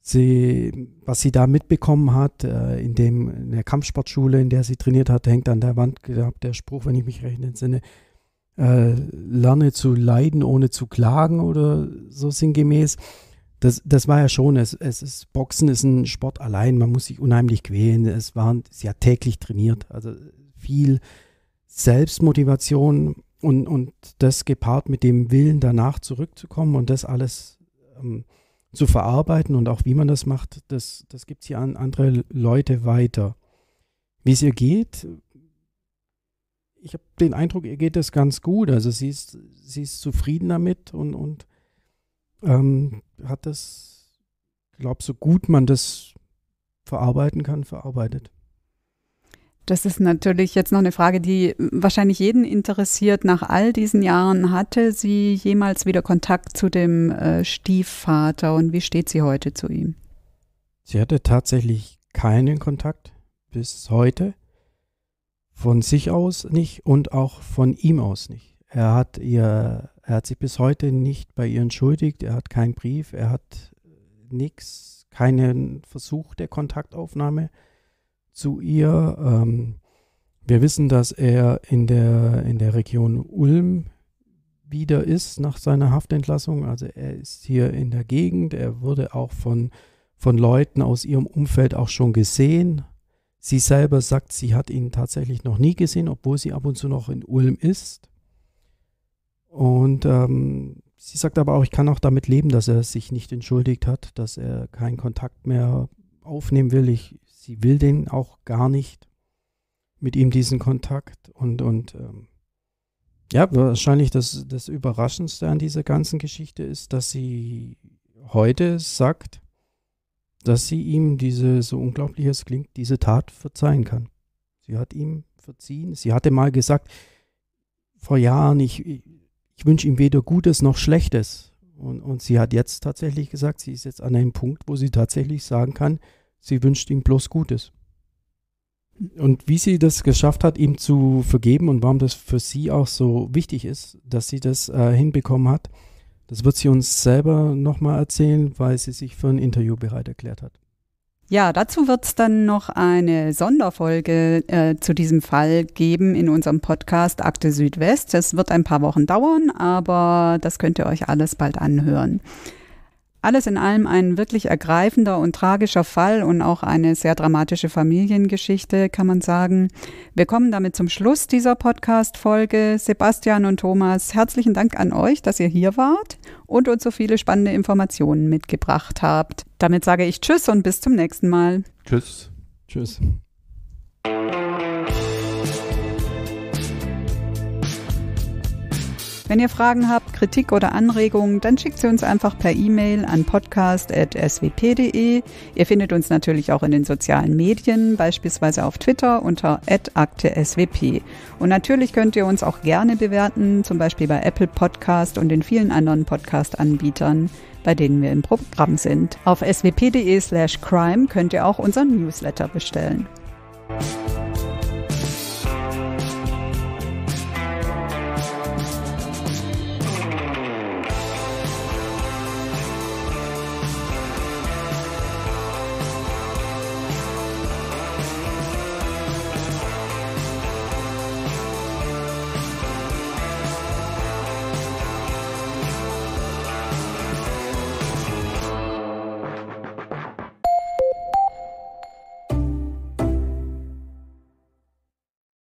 sie, was sie da mitbekommen hat, äh, in, dem, in der Kampfsportschule, in der sie trainiert hat, hängt an der Wand gehabt, der Spruch, wenn ich mich recht entsinne, äh, lerne zu leiden, ohne zu klagen oder so sinngemäß das, das war ja schon, es, es ist, Boxen ist ein Sport allein, man muss sich unheimlich quälen. Es waren ja täglich trainiert, also viel Selbstmotivation und, und das gepaart mit dem Willen, danach zurückzukommen und das alles ähm, zu verarbeiten und auch wie man das macht, das, das gibt es hier an andere Leute weiter. Wie es ihr geht, ich habe den Eindruck, ihr geht das ganz gut. Also sie ist, sie ist zufrieden damit und, und ähm, hat das, glaubst so gut man das verarbeiten kann, verarbeitet? Das ist natürlich jetzt noch eine Frage, die wahrscheinlich jeden interessiert. Nach all diesen Jahren hatte sie jemals wieder Kontakt zu dem äh, Stiefvater und wie steht sie heute zu ihm? Sie hatte tatsächlich keinen Kontakt bis heute. Von sich aus nicht und auch von ihm aus nicht. Er hat ihr er hat sich bis heute nicht bei ihr entschuldigt, er hat keinen Brief, er hat nichts, keinen Versuch der Kontaktaufnahme zu ihr. Ähm, wir wissen, dass er in der, in der Region Ulm wieder ist nach seiner Haftentlassung. Also er ist hier in der Gegend. Er wurde auch von, von Leuten aus ihrem Umfeld auch schon gesehen. Sie selber sagt, sie hat ihn tatsächlich noch nie gesehen, obwohl sie ab und zu noch in Ulm ist. Und ähm, sie sagt aber auch, ich kann auch damit leben, dass er sich nicht entschuldigt hat, dass er keinen Kontakt mehr aufnehmen will. Ich, sie will den auch gar nicht mit ihm diesen Kontakt. Und, und ähm, ja, wahrscheinlich das, das Überraschendste an dieser ganzen Geschichte ist, dass sie heute sagt, dass sie ihm diese, so unglaublich es klingt, diese Tat verzeihen kann. Sie hat ihm verziehen. Sie hatte mal gesagt, vor Jahren, ich, ich wünsche ihm weder Gutes noch Schlechtes. Und, und sie hat jetzt tatsächlich gesagt, sie ist jetzt an einem Punkt, wo sie tatsächlich sagen kann, sie wünscht ihm bloß Gutes. Und wie sie das geschafft hat, ihm zu vergeben und warum das für sie auch so wichtig ist, dass sie das äh, hinbekommen hat, das wird sie uns selber nochmal erzählen, weil sie sich für ein Interview bereit erklärt hat. Ja, dazu wird es dann noch eine Sonderfolge äh, zu diesem Fall geben in unserem Podcast Akte Südwest. Es wird ein paar Wochen dauern, aber das könnt ihr euch alles bald anhören. Alles in allem ein wirklich ergreifender und tragischer Fall und auch eine sehr dramatische Familiengeschichte, kann man sagen. Wir kommen damit zum Schluss dieser Podcast-Folge. Sebastian und Thomas, herzlichen Dank an euch, dass ihr hier wart und uns so viele spannende Informationen mitgebracht habt. Damit sage ich Tschüss und bis zum nächsten Mal. Tschüss. Tschüss. Wenn ihr Fragen habt, Kritik oder Anregungen, dann schickt sie uns einfach per E-Mail an podcast.swp.de. Ihr findet uns natürlich auch in den sozialen Medien, beispielsweise auf Twitter unter @akte_swp. Und natürlich könnt ihr uns auch gerne bewerten, zum Beispiel bei Apple Podcast und den vielen anderen Podcast-Anbietern bei denen wir im Programm sind. Auf swp.de slash crime könnt ihr auch unseren Newsletter bestellen.